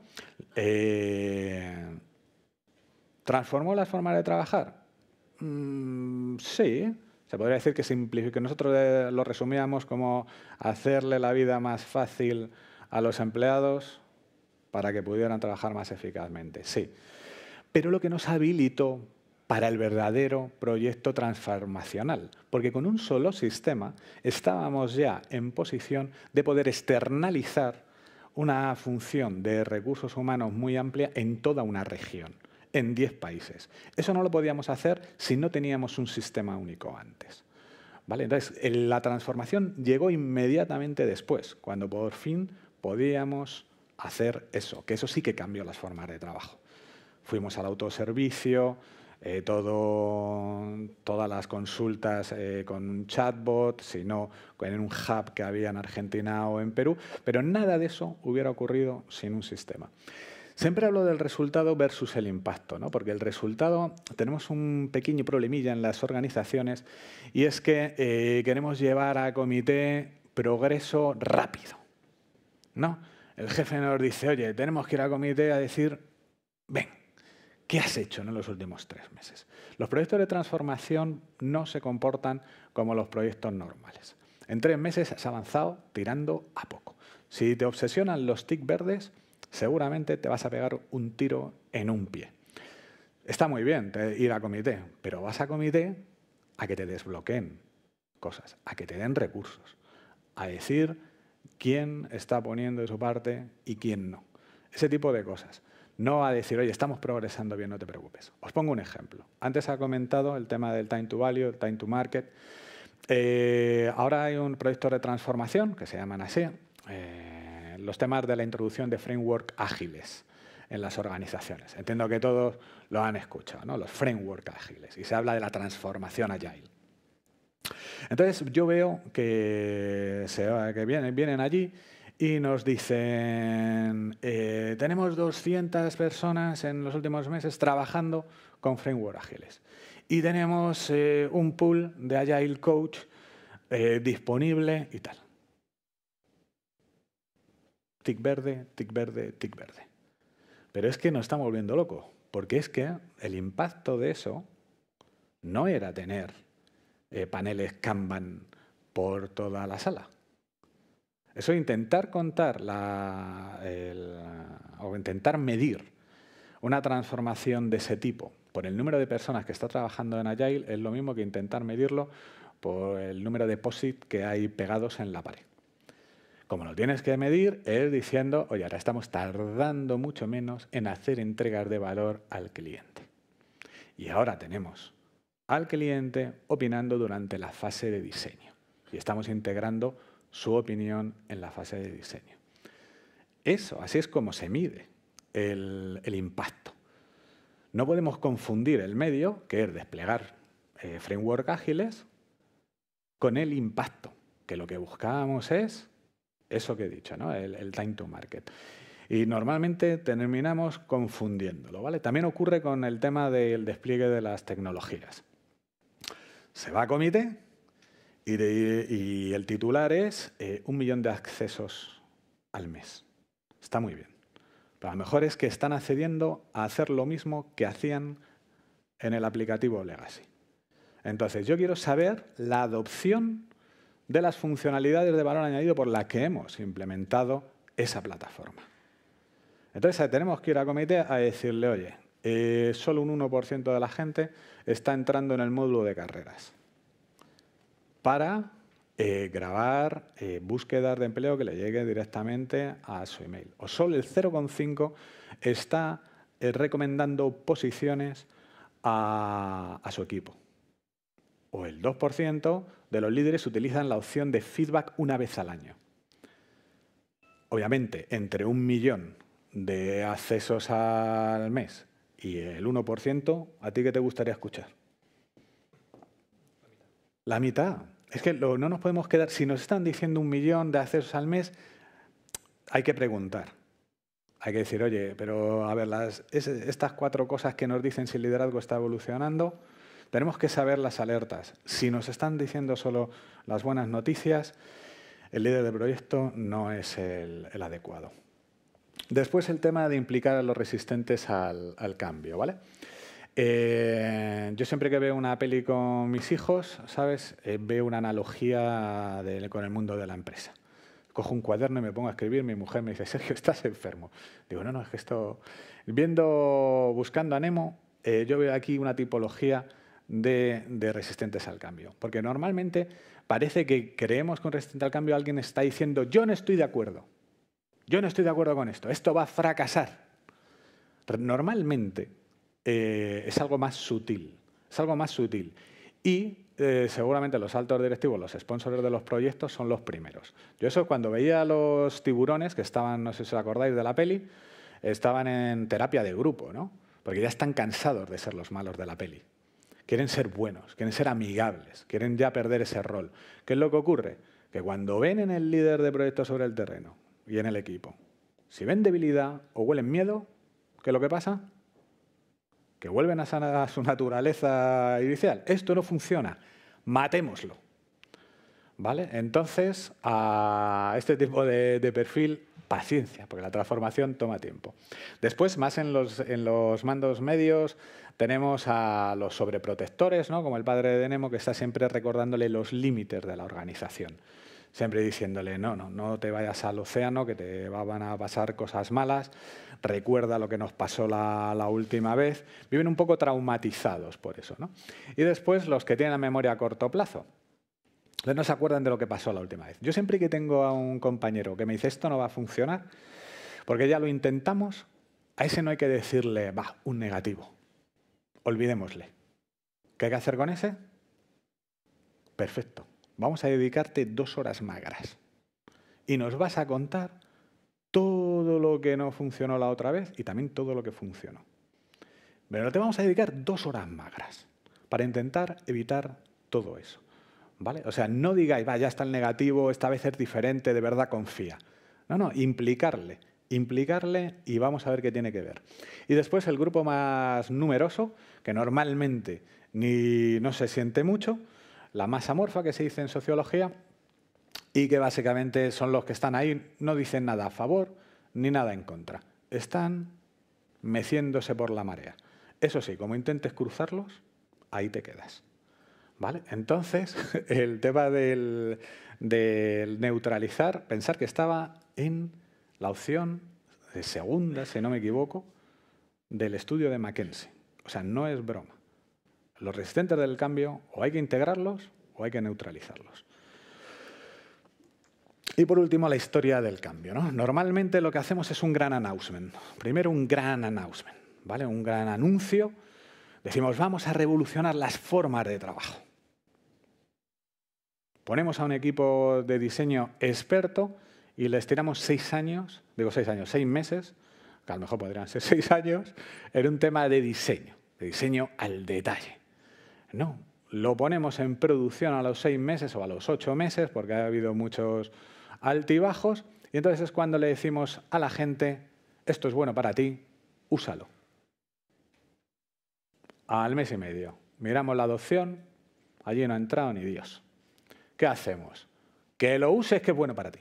Eh, ¿Transformó las formas de trabajar? Mm, sí, se podría decir que Nosotros eh, lo resumíamos como hacerle la vida más fácil a los empleados para que pudieran trabajar más eficazmente, sí. Pero lo que nos habilitó para el verdadero proyecto transformacional, porque con un solo sistema estábamos ya en posición de poder externalizar una función de recursos humanos muy amplia en toda una región, en 10 países. Eso no lo podíamos hacer si no teníamos un sistema único antes. ¿Vale? Entonces, la transformación llegó inmediatamente después, cuando por fin podíamos hacer eso, que eso sí que cambió las formas de trabajo. Fuimos al autoservicio, eh, todo, todas las consultas eh, con un chatbot, si no, en un hub que había en Argentina o en Perú, pero nada de eso hubiera ocurrido sin un sistema. Siempre hablo del resultado versus el impacto, ¿no? porque el resultado, tenemos un pequeño problemilla en las organizaciones y es que eh, queremos llevar a comité progreso rápido. ¿no? el jefe nos dice, oye, tenemos que ir al comité a decir, ven, ¿qué has hecho en los últimos tres meses? Los proyectos de transformación no se comportan como los proyectos normales. En tres meses has avanzado tirando a poco. Si te obsesionan los tics verdes, seguramente te vas a pegar un tiro en un pie. Está muy bien ir a comité, pero vas a comité a que te desbloqueen cosas, a que te den recursos, a decir quién está poniendo de su parte y quién no. Ese tipo de cosas. No a decir, oye, estamos progresando bien, no te preocupes. Os pongo un ejemplo. Antes ha comentado el tema del time to value, el time to market. Eh, ahora hay un proyecto de transformación que se llama así, eh, los temas de la introducción de framework ágiles en las organizaciones. Entiendo que todos lo han escuchado, ¿no? los framework ágiles, y se habla de la transformación agile. Entonces yo veo que, que vienen, vienen allí y nos dicen, eh, tenemos 200 personas en los últimos meses trabajando con Framework Ágiles y tenemos eh, un pool de Agile Coach eh, disponible y tal. Tic verde, tic verde, tic verde. Pero es que nos estamos volviendo loco. porque es que el impacto de eso no era tener eh, paneles Kanban por toda la sala. Eso intentar contar la, o intentar medir una transformación de ese tipo por el número de personas que está trabajando en Agile es lo mismo que intentar medirlo por el número de POSIT que hay pegados en la pared. Como lo tienes que medir es diciendo, oye, ahora estamos tardando mucho menos en hacer entregas de valor al cliente. Y ahora tenemos al cliente opinando durante la fase de diseño. Y estamos integrando su opinión en la fase de diseño. Eso, así es como se mide el, impacto. No podemos confundir el medio, que es desplegar eh, framework ágiles, con el impacto, que lo que buscamos es eso que he dicho, el, time to market. Y normalmente terminamos confundiéndolo. También ocurre con el tema del despliegue de las tecnologías se va a comité y, el titular es eh, un millón de accesos al mes. Está muy bien. Pero a lo mejor es que están accediendo a hacer lo mismo que hacían en el aplicativo Legacy. Entonces, yo quiero saber la adopción de las funcionalidades de valor añadido por las que hemos implementado esa plataforma. Entonces tenemos que ir a comité a decirle, oye, eh, solo un 1% de la gente está entrando en el módulo de carreras para eh, grabar eh, búsquedas de empleo que le llegue directamente a su email. O solo el 0,5 está recomendando posiciones a su equipo. O el 2% de los líderes utilizan la opción de feedback una vez al año. Obviamente, entre un millón de accesos al mes y el 1%, ¿a ti qué te gustaría escuchar? La mitad. Es que no nos podemos quedar, si nos están diciendo un millón de accesos al mes, hay que preguntar. Hay que decir, oye, pero a ver, estas cuatro cosas que nos dicen si el liderazgo está evolucionando, tenemos que saber las alertas. Si nos están diciendo solo las buenas noticias, el líder del proyecto no es el adecuado. Después el tema de implicar a los resistentes al, cambio, ¿vale? Eh, yo siempre que veo una peli con mis hijos, ¿sabes? Eh, veo una analogía con el mundo de la empresa. Cojo un cuaderno y me pongo a escribir, mi mujer me dice, Sergio, estás enfermo. Digo, no, no, es que esto... Viendo, buscando a Nemo, eh, yo veo aquí una tipología de, de, resistentes al cambio. Porque normalmente parece que creemos que un resistente al cambio alguien está diciendo, yo no estoy de acuerdo yo no estoy de acuerdo con esto, esto va a fracasar. Normalmente eh, es algo más sutil, es algo más sutil. Y eh, seguramente los altos directivos, los sponsors de los proyectos son los primeros. Yo eso cuando veía a los tiburones, que estaban, no sé si os acordáis de la peli, estaban en terapia de grupo, ¿no? Porque ya están cansados de ser los malos de la peli. Quieren ser buenos, quieren ser amigables, quieren ya perder ese rol. ¿Qué es lo que ocurre? Que cuando ven en el líder de proyectos sobre el terreno y en el equipo. Si ven debilidad o huelen miedo, ¿qué es lo que pasa? Que vuelven a su naturaleza inicial. Esto no funciona. Matémoslo. ¿Vale? Entonces, a este tipo de, perfil, paciencia, porque la transformación toma tiempo. Después, más en los, mandos medios, tenemos a los sobreprotectores, ¿no? como el padre de Nemo, que está siempre recordándole los límites de la organización siempre diciéndole, no, no, no te vayas al océano, que te van a pasar cosas malas, recuerda lo que nos pasó la, última vez. Viven un poco traumatizados por eso. ¿no? Y después los que tienen la memoria a corto plazo. Pues no se acuerdan de lo que pasó la última vez. Yo siempre que tengo a un compañero que me dice esto no va a funcionar, porque ya lo intentamos, a ese no hay que decirle, va, un negativo. Olvidémosle. ¿Qué hay que hacer con ese? Perfecto. Vamos a dedicarte dos horas magras. Y nos vas a contar todo lo que no funcionó la otra vez y también todo lo que funcionó. Pero te vamos a dedicar dos horas magras para intentar evitar todo eso. ¿Vale? O sea, no digáis, va, ya está el negativo, esta vez es diferente, de verdad confía. No, no, implicarle, implicarle y vamos a ver qué tiene que ver. Y después el grupo más numeroso, que normalmente ni no se siente mucho, la masa morfa que se dice en sociología y que básicamente son los que están ahí, no dicen nada a favor ni nada en contra. Están meciéndose por la marea. Eso sí, como intentes cruzarlos, ahí te quedas. ¿Vale? Entonces, <laughs> el tema del, neutralizar, pensar que estaba en la opción de segunda, si no me equivoco, del estudio de Mackenzie. O sea, no es broma los resistentes del cambio o hay que integrarlos o hay que neutralizarlos. Y por último, la historia del cambio. Normalmente lo que hacemos es un gran announcement. Primero un gran announcement, ¿vale? un gran anuncio. Decimos, vamos a revolucionar las formas de trabajo. Ponemos a un equipo de diseño experto y les tiramos seis años, digo seis años, seis meses, que a lo mejor podrían ser <laughs> seis años, en un tema de diseño, de diseño al detalle. No, lo ponemos en producción a los seis meses o a los ocho meses, porque ha habido muchos altibajos, y entonces es cuando le decimos a la gente, esto es bueno para ti, úsalo. Al mes y medio. Miramos la adopción, allí no ha entrado ni Dios. ¿Qué hacemos? Que lo uses, que es bueno para ti.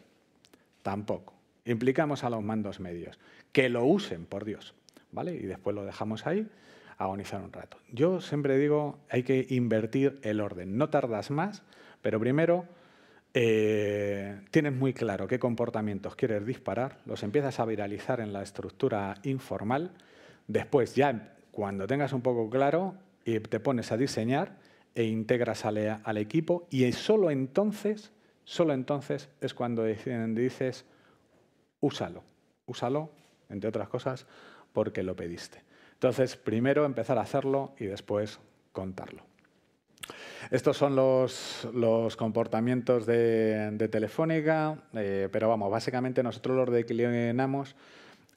Tampoco. Implicamos a los mandos medios. Que lo usen, por Dios. ¿Vale? Y después lo dejamos ahí agonizar un rato. Yo siempre digo, hay que invertir el orden. No tardas más, pero primero eh, tienes muy claro qué comportamientos quieres disparar, los empiezas a viralizar en la estructura informal, después ya cuando tengas un poco claro, y te pones a diseñar e integras al, e, al equipo y solo entonces, solo entonces es cuando dices, úsalo, úsalo, entre otras cosas, porque lo pediste. Entonces, primero empezar a hacerlo y después contarlo. Estos son los, comportamientos de, Telefónica, eh, pero vamos, básicamente nosotros los declinamos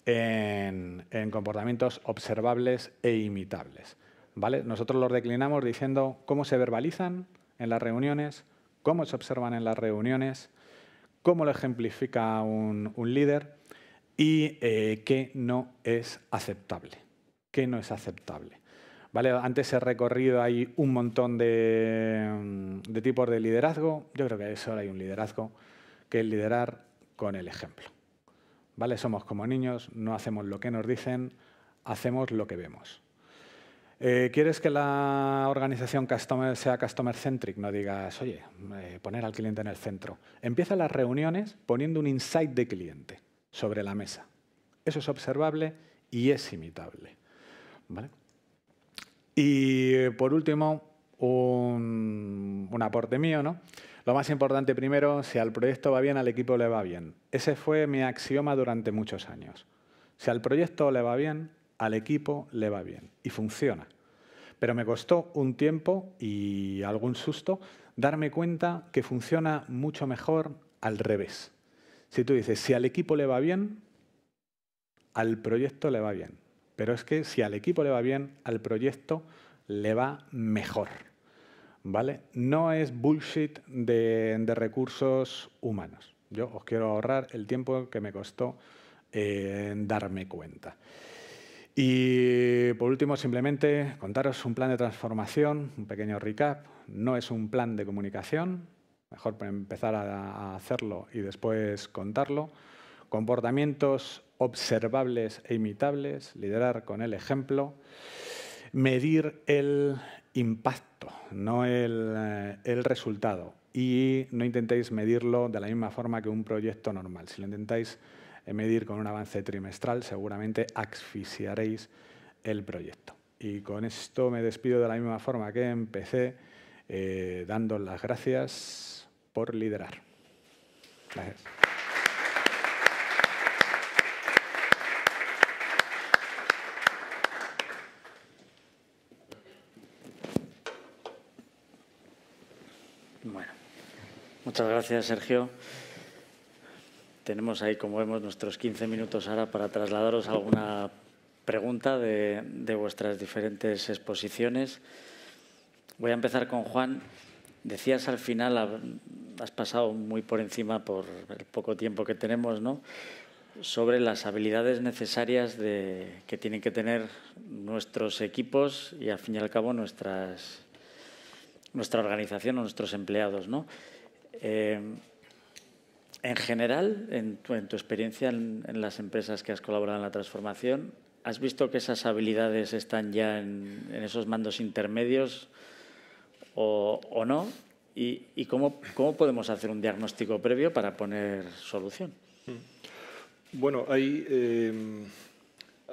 en, comportamientos observables e imitables. ¿vale? Nosotros los declinamos diciendo cómo se verbalizan en las reuniones, cómo se observan en las reuniones, cómo lo ejemplifica un, líder y eh, qué no es aceptable que no es aceptable. ¿Vale? Antes he recorrido, hay un montón mm, de, tipos de liderazgo. Yo creo que solo hay un liderazgo, que es liderar con el ejemplo. ¿Vale? Somos como niños, no hacemos lo que nos dicen, hacemos lo que vemos. Eh, ¿Quieres que la organización customer sea customer centric? No digas, oye, eh, poner al cliente en el centro. Empieza las reuniones poniendo un insight de cliente sobre la mesa. Eso es observable y es imitable. Y por último, un, un, aporte mío, ¿no? Lo más importante primero, si al proyecto va bien, al equipo le va bien. Ese fue mi axioma durante muchos años. Si al proyecto le va bien, al equipo le va bien. Y funciona. Pero me costó un tiempo y algún susto darme cuenta que funciona mucho mejor al revés. Si tú dices, si al equipo le va bien, al proyecto le va bien. Pero es que si al equipo le va bien, al proyecto le va mejor. ¿Vale? No es bullshit de, recursos humanos. Yo os quiero ahorrar el tiempo que me costó eh, en darme cuenta. Y por último, simplemente contaros un plan de transformación, un pequeño recap. No es un plan de comunicación, mejor empezar a hacerlo y después contarlo. Comportamientos observables e imitables, liderar con el ejemplo, medir el impacto, no eh, el, resultado. Y no intentéis medirlo de la misma forma que un proyecto normal. Si lo intentáis eh, medir con un avance trimestral, seguramente asfixiaréis el proyecto. Y con esto me despido de la misma forma que empecé, eh, dando las gracias por liderar. Gracias. Muchas gracias, Sergio. Tenemos ahí, como vemos, nuestros 15 minutos ahora para trasladaros alguna pregunta de, vuestras diferentes exposiciones. Voy a empezar con Juan. Decías al final, has pasado muy por encima por el poco tiempo que tenemos, ¿no? sobre las habilidades necesarias que tienen que tener nuestros equipos y, al fin y al cabo, nuestras, nuestra organización o nuestros empleados. ¿no? Eh, en general, en tu, experiencia en, las empresas que has colaborado en la transformación, ¿has visto que esas habilidades están ya en, esos mandos intermedios o, no? ¿Y, cómo, podemos hacer un diagnóstico previo para poner solución? Mm. Bueno, em,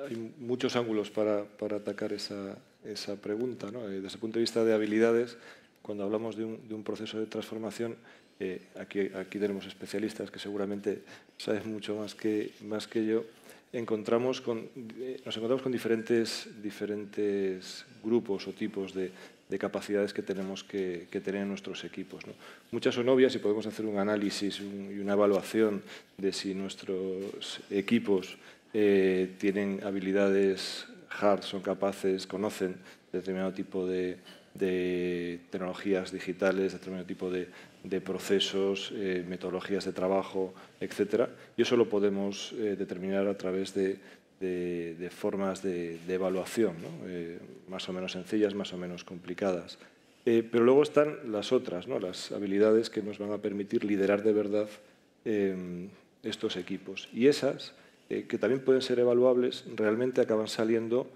hay, muchos ángulos para, atacar esa, pregunta. Eh, desde el punto de vista de habilidades, cuando hablamos de un, de un proceso de transformación, aquí, tenemos especialistas que seguramente saben mucho más que, más que yo, eh, nos encontramos con diferentes, diferentes grupos o tipos de, capacidades que tenemos que, tener en nuestros equipos. Muchas son obvias y podemos hacer un análisis y una evaluación de si nuestros equipos eh, tienen habilidades hard, son capaces, conocen determinado tipo de tecnologías digitales, determinado tipo de, de procesos, eh, metodologías de trabajo, etc. Y eso lo podemos eh, determinar a través de, formas de, evaluación, eh, más o menos sencillas, más o menos complicadas. pero luego están las otras, ¿no? las habilidades que nos van a permitir liderar de verdad em, estos equipos. Y esas, que también pueden ser evaluables, realmente acaban saliendo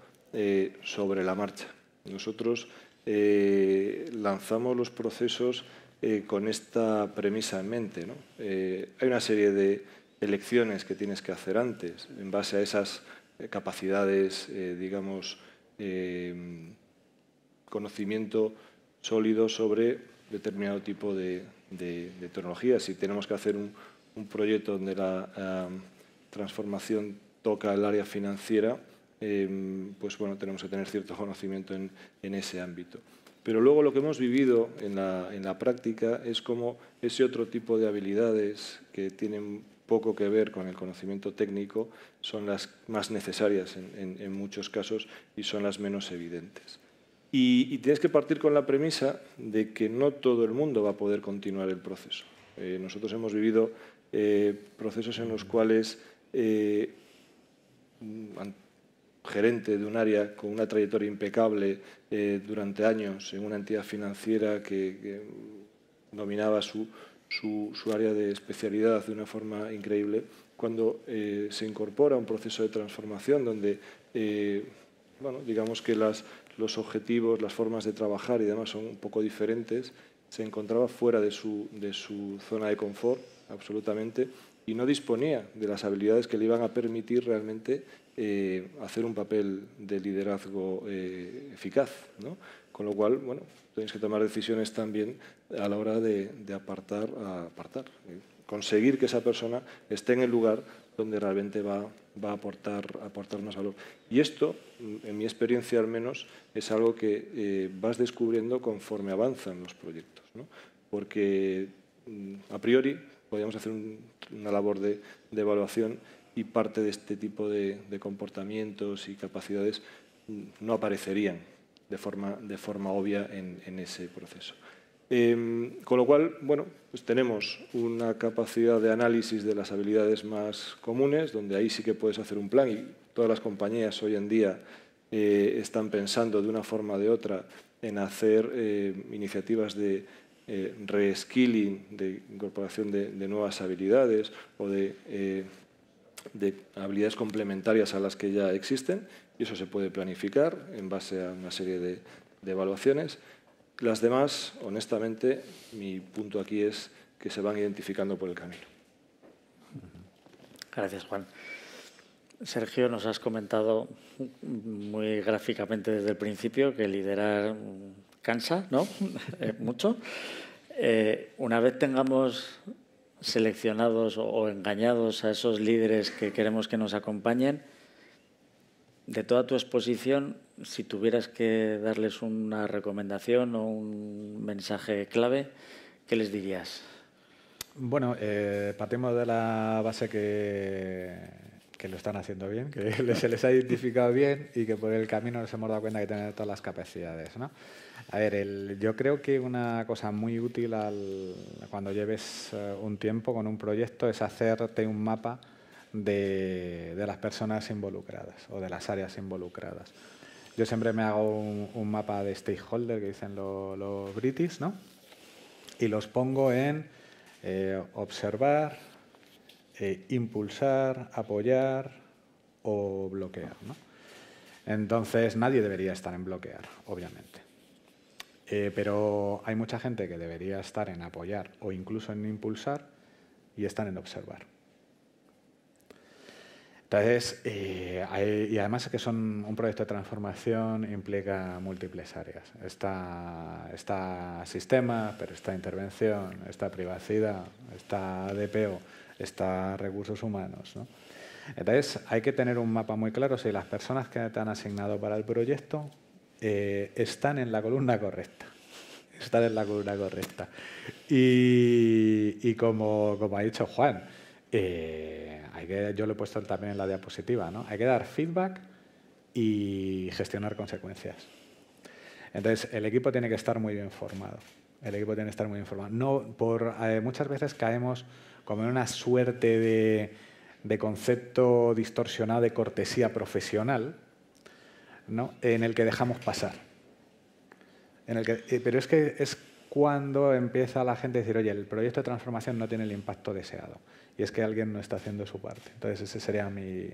sobre la marcha. Nosotros lanzamos los procesos eh, con esta premisa en mente. Eh, hay una serie de elecciones que tienes que hacer antes en base a esas eh, capacidades, digamos, conocimiento sólido sobre determinado tipo de, tecnología. Si tenemos que hacer un, proyecto donde la, transformación toca el área financiera, pues bueno, tenemos que tener cierto conocimiento en ese ámbito. Pero luego lo que hemos vivido en la, práctica es como ese otro tipo de habilidades que tienen poco que ver con el conocimiento técnico son las más necesarias en, muchos casos y son las menos evidentes. Y, tienes que partir con la premisa de que no todo el mundo va a poder continuar el proceso. Eh, nosotros hemos vivido eh, procesos en los cuales eh, gerente de un área con una trayectoria impecable eh, durante años en una entidad financiera que, dominaba su, área de especialidad de una forma increíble, cuando eh, se incorpora a un proceso de transformación donde, eh, bueno, digamos que los objetivos, las formas de trabajar y demás son un poco diferentes, se encontraba fuera de de su zona de confort, absolutamente, y no disponía de las habilidades que le iban a permitir realmente eh, hacer un papel de liderazgo eh, eficaz. ¿no? Con lo cual, bueno, tenéis que tomar decisiones también a la hora de, apartar a apartar. Conseguir que esa persona esté en el lugar donde realmente va, va a aportar, aportar, más valor. Y esto, en mi experiencia al menos, es algo que eh, vas descubriendo conforme avanzan los proyectos. ¿no? Porque mm, a priori podríamos hacer una labor de, de evaluación y parte de este tipo de, comportamientos y capacidades no aparecerían de forma, de forma obvia en, ese proceso. Em, con lo cual, bueno, pues tenemos una capacidad de análisis de las habilidades más comunes, donde ahí sí que puedes hacer un plan y todas las compañías hoy en día eh, están pensando de una forma o de otra en hacer eh, iniciativas de eh, reskilling, de incorporación de, de, nuevas habilidades o de de habilidades complementarias a las que ya existen y eso se puede planificar en base a una serie de, evaluaciones. Las demás, honestamente, mi punto aquí es que se van identificando por el camino. Gracias, Juan. Sergio, nos has comentado muy gráficamente desde el principio que liderar cansa, ¿no? <laughs> Eh, mucho. Eh, una vez tengamos seleccionados o engañados a esos líderes que queremos que nos acompañen. De toda tu exposición, si tuvieras que darles una recomendación o un mensaje clave, ¿qué les dirías? Bueno, eh, partimos de la base que, que, lo están haciendo bien, que <laughs> se les ha identificado bien y que por el camino nos hemos dado cuenta que tienen todas las capacidades. ¿no? A ver, yo creo que una cosa muy útil cuando lleves eh, un tiempo con un proyecto es hacerte un mapa de, las personas involucradas o de las áreas involucradas. Yo siempre me hago un, mapa de stakeholder que dicen los britis, Y los pongo en eh, observar, eh, impulsar, apoyar o bloquear, Entonces nadie debería estar en bloquear, obviamente. Eh, pero hay mucha gente que debería estar en apoyar o incluso en impulsar y están en observar. Entonces, eh, y además es que son un proyecto de transformación implica múltiples áreas. Está, está sistema, pero está intervención, está privacidad, está DPO, está recursos humanos. ¿no? Entonces, hay que tener un mapa muy claro si las personas que te han asignado para el proyecto eh, están en la columna correcta. <laughs> Están en la columna correcta. Y, como, ha dicho Juan, eh, yo lo he puesto también en la diapositiva, ¿no? Hay que dar feedback y gestionar consecuencias. Entonces, el equipo tiene que estar muy bien formado. El equipo tiene que estar muy informado. No, por, eh, muchas veces caemos como en una suerte de concepto distorsionado de cortesía profesional, ¿no? en el que dejamos pasar. Eh, pero es que es cuando empieza la gente a decir, oye, el proyecto de transformación no tiene el impacto deseado y es que alguien no está haciendo su parte. Entonces ese sería mi,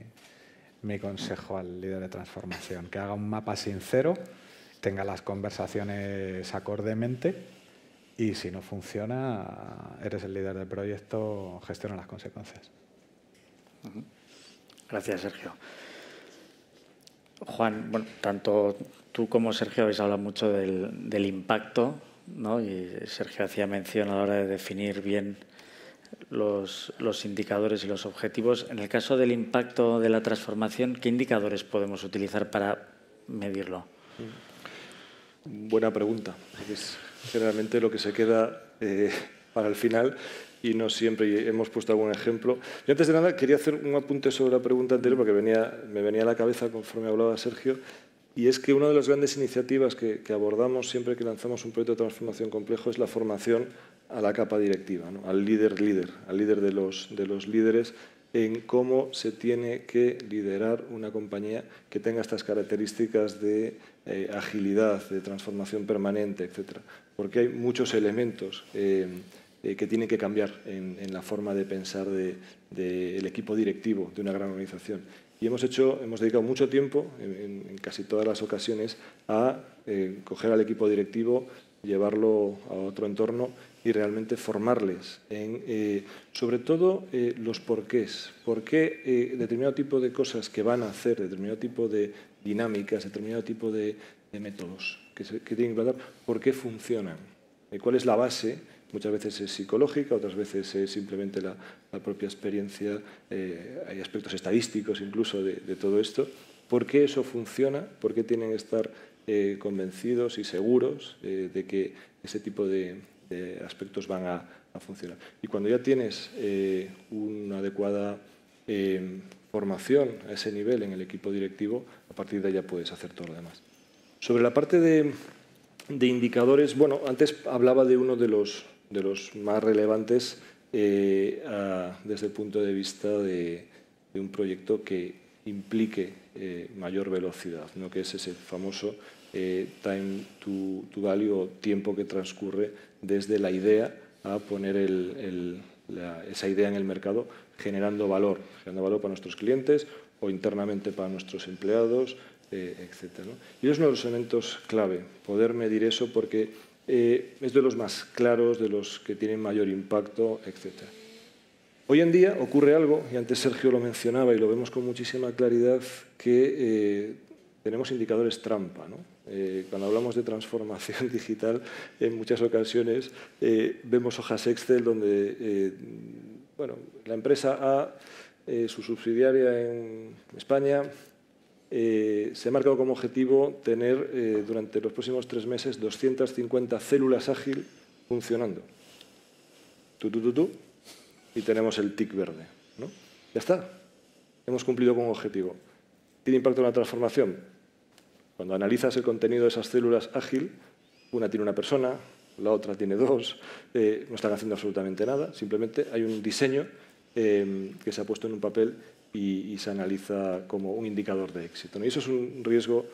mi consejo al líder de transformación, que haga un mapa sincero, tenga las conversaciones acordemente y si no funciona, eres el líder del proyecto, gestiona las consecuencias. Gracias, Sergio. Juan, tanto tú como Sergio habéis hablado mucho del, impacto, ¿no? y Sergio hacía mención a la hora de definir bien los, indicadores y los objetivos. En el caso del impacto de la transformación, ¿qué indicadores podemos utilizar para medirlo? Buena pregunta. Es generalmente lo que se queda eh, para el final y no siempre, hemos puesto algún ejemplo. y antes de nada quería hacer un apunte sobre la pregunta anterior porque venía, me venía a la cabeza conforme hablaba Sergio, y es que una de las grandes iniciativas que, abordamos siempre que lanzamos un proyecto de transformación complejo es la formación a la capa directiva, al líder líder, al líder de los, de los líderes en cómo se tiene que liderar una compañía que tenga estas características de eh, agilidad, de transformación permanente, etc. Porque hay muchos elementos. Eh, eh, que tiene que cambiar en, la forma de pensar del equipo directivo de una gran organización. Y hemos, hecho, hemos dedicado mucho tiempo, en, casi todas las ocasiones, a eh, coger al equipo directivo, llevarlo a otro entorno y realmente formarles en, eh, sobre todo, eh, los porqués. ¿Por qué determinado tipo de cosas que van a hacer, determinado tipo de dinámicas, determinado tipo de, métodos que, tienen que implantar, por qué funcionan? ¿Cuál es la base? Muchas veces es psicológica, otras veces es simplemente la, propia experiencia, eh, hay aspectos estadísticos incluso de, todo esto. ¿Por qué eso funciona? ¿Por qué tienen que estar eh, convencidos y seguros eh, de que ese tipo de, aspectos van a, funcionar? Y cuando ya tienes una adecuada formación a ese nivel en el equipo directivo, a partir de ahí ya puedes hacer todo lo demás. Sobre la parte de indicadores, bueno, antes hablaba de uno de los, de los más relevantes eh, desde el punto de vista de, un proyecto que implique eh, mayor velocidad, ¿no? que es ese famoso eh, time to, value o tiempo que transcurre desde la idea a poner esa idea en el mercado generando valor, generando valor para nuestros clientes o internamente para nuestros empleados, etc. Y es uno de los elementos clave, poder medir eso porque eh, es de los más claros, de los que tienen mayor impacto, etc. Hoy en día ocurre algo, y antes Sergio lo mencionaba y lo vemos con muchísima claridad, que eh, tenemos indicadores trampa. ¿no? Eh, cuando hablamos de transformación <laughs> digital, en muchas ocasiones vemos hojas Excel donde bueno, la empresa A, su subsidiaria en España, eh, se ha marcado como objetivo tener eh, durante los próximos tres meses 250 células ágil funcionando. Tú, Y tenemos el TIC verde. Ya está. Hemos cumplido con objetivo. ¿Tiene impacto en la transformación? Cuando analizas el contenido de esas células ágil, una tiene una persona, la otra tiene dos, eh, no están haciendo absolutamente nada, simplemente hay un diseño que se ha puesto en un papel y, se analiza como un indicador de éxito. Y eso es un riesgo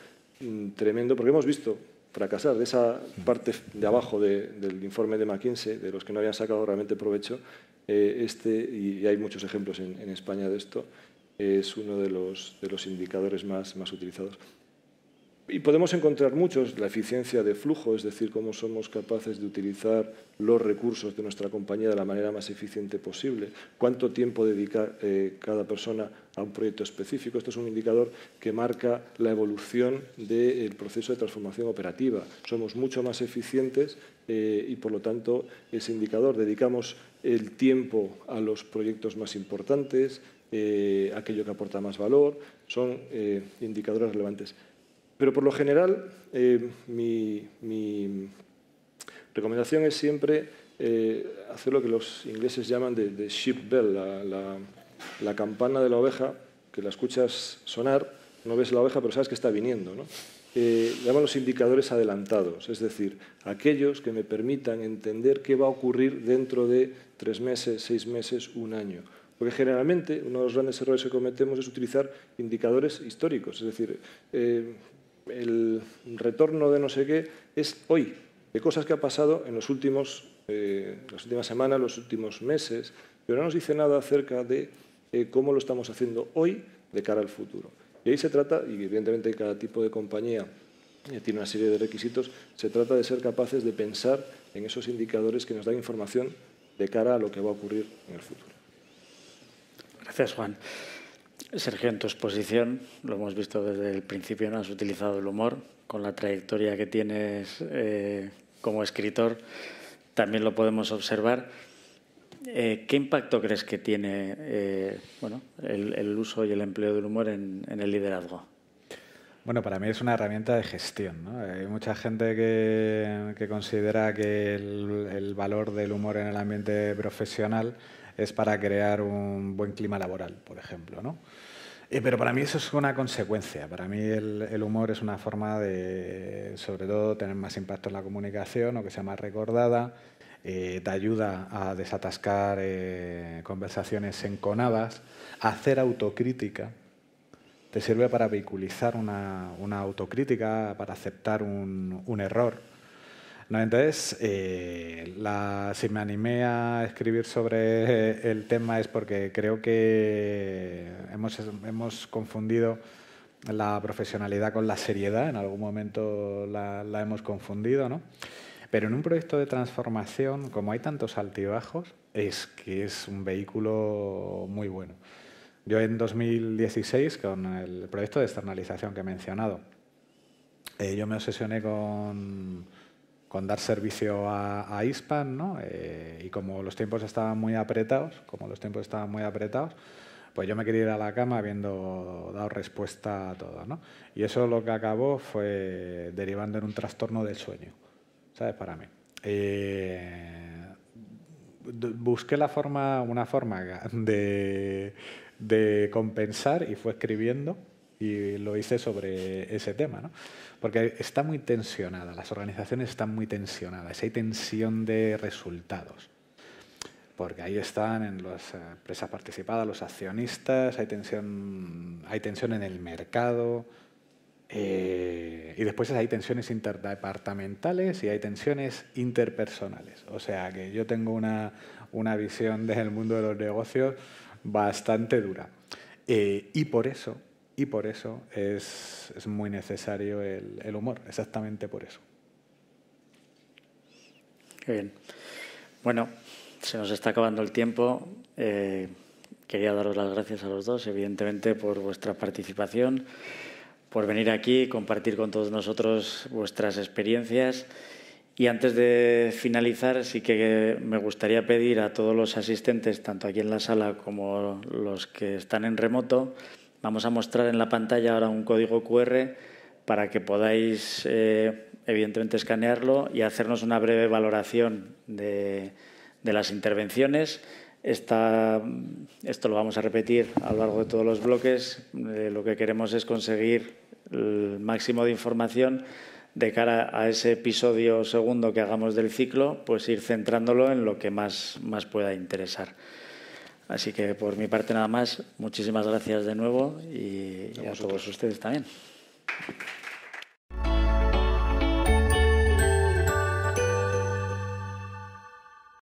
mm, tremendo porque hemos visto fracasar de esa parte de abajo del informe de McKinsey, de los que no habían sacado realmente provecho, eh, este, y, hay muchos ejemplos en, España de esto, es uno de los, indicadores más utilizados. Y podemos encontrar muchos, la eficiencia de flujo, es decir, cómo somos capaces de utilizar los recursos de nuestra compañía de la manera más eficiente posible, cuánto tiempo dedica eh, cada persona a un proyecto específico. Esto es un indicador que marca la evolución del proceso de transformación operativa. Somos mucho más eficientes eh, y, por lo tanto, ese indicador. Dedicamos el tiempo a los proyectos más importantes, eh, aquello que aporta más valor, son indicadores relevantes. Pero por lo general, eh, mi, recomendación es siempre eh, hacer lo que los ingleses llaman de, de sheep bell, la, campana de la oveja, que la escuchas sonar, no ves la oveja, pero sabes que está viniendo. ¿no? Eh, llaman los indicadores adelantados, es decir, aquellos que me permitan entender qué va a ocurrir dentro de tres meses, seis meses, un año. Porque generalmente uno de los grandes errores que cometemos es utilizar indicadores históricos, es decir, el retorno de no sé qué es hoy, de cosas que ha pasado en eh, las últimas semanas, los últimos meses, pero no nos dice nada acerca de eh, cómo lo estamos haciendo hoy de cara al futuro. Y ahí se trata, y evidentemente cada tipo de compañía eh, tiene una serie de requisitos, se trata de ser capaces de pensar en esos indicadores que nos dan información de cara a lo que va a ocurrir en el futuro. Gracias, Juan. Sergio, en tu exposición, lo hemos visto desde el principio, no has utilizado el humor. Con la trayectoria que tienes eh, como escritor, también lo podemos observar. Eh, ¿Qué impacto crees que tiene eh, el, uso y el empleo del humor en, el liderazgo? Bueno, para mí es una herramienta de gestión. Hay mucha gente que, considera que el valor del humor en el ambiente profesional es para crear un buen clima laboral, por ejemplo. ¿no? Eh, pero para mí eso es una consecuencia. Para mí el, humor es una forma de, sobre todo, tener más impacto en la comunicación o que sea más recordada. Eh, te ayuda a desatascar eh, conversaciones enconadas, hacer autocrítica. Te sirve para vehiculizar una, autocrítica, para aceptar un error no, entonces, eh, la, si me animé a escribir sobre el tema es porque creo que hemos, confundido la profesionalidad con la seriedad, en algún momento la, hemos confundido, ¿no? Pero en un proyecto de transformación, como hay tantos altibajos, es que es un vehículo muy bueno. Yo en 2016, con el proyecto de externalización que he mencionado, eh, yo me obsesioné con con dar servicio a, Hispan, ¿no? Eh, y como los tiempos estaban muy apretados, como los tiempos estaban muy apretados, pues yo me quería ir a la cama habiendo dado respuesta a todo, ¿no? Y eso lo que acabó fue derivando en un trastorno del sueño, ¿sabes? Para mí. Eh, busqué la forma, una forma de, de compensar y fue escribiendo y lo hice sobre ese tema, ¿no? porque está muy tensionada, las organizaciones están muy tensionadas, hay tensión de resultados, porque ahí están en las empresas participadas, los accionistas, hay tensión, hay tensión en el mercado, eh, y después hay tensiones interdepartamentales y hay tensiones interpersonales. O sea que yo tengo una, una visión del mundo de los negocios bastante dura. Eh, y por eso y por eso es, muy necesario el, humor, exactamente por eso. bien. Bueno, se nos está acabando el tiempo. Eh, quería daros las gracias a los dos, evidentemente, por vuestra participación, por venir aquí, y compartir con todos nosotros vuestras experiencias. Y antes de finalizar, sí que me gustaría pedir a todos los asistentes, tanto aquí en la sala como los que están en remoto, Vamos a mostrar en la pantalla ahora un código QR para que podáis, eh, evidentemente, escanearlo y hacernos una breve valoración de, las intervenciones. esto lo vamos a repetir a lo largo de todos los bloques. Eh, lo que queremos es conseguir el máximo de información de cara a ese episodio segundo que hagamos del ciclo, pues ir centrándolo en lo que más pueda interesar. Así que por mi parte nada más, muchísimas gracias de nuevo y, a, todos ustedes también.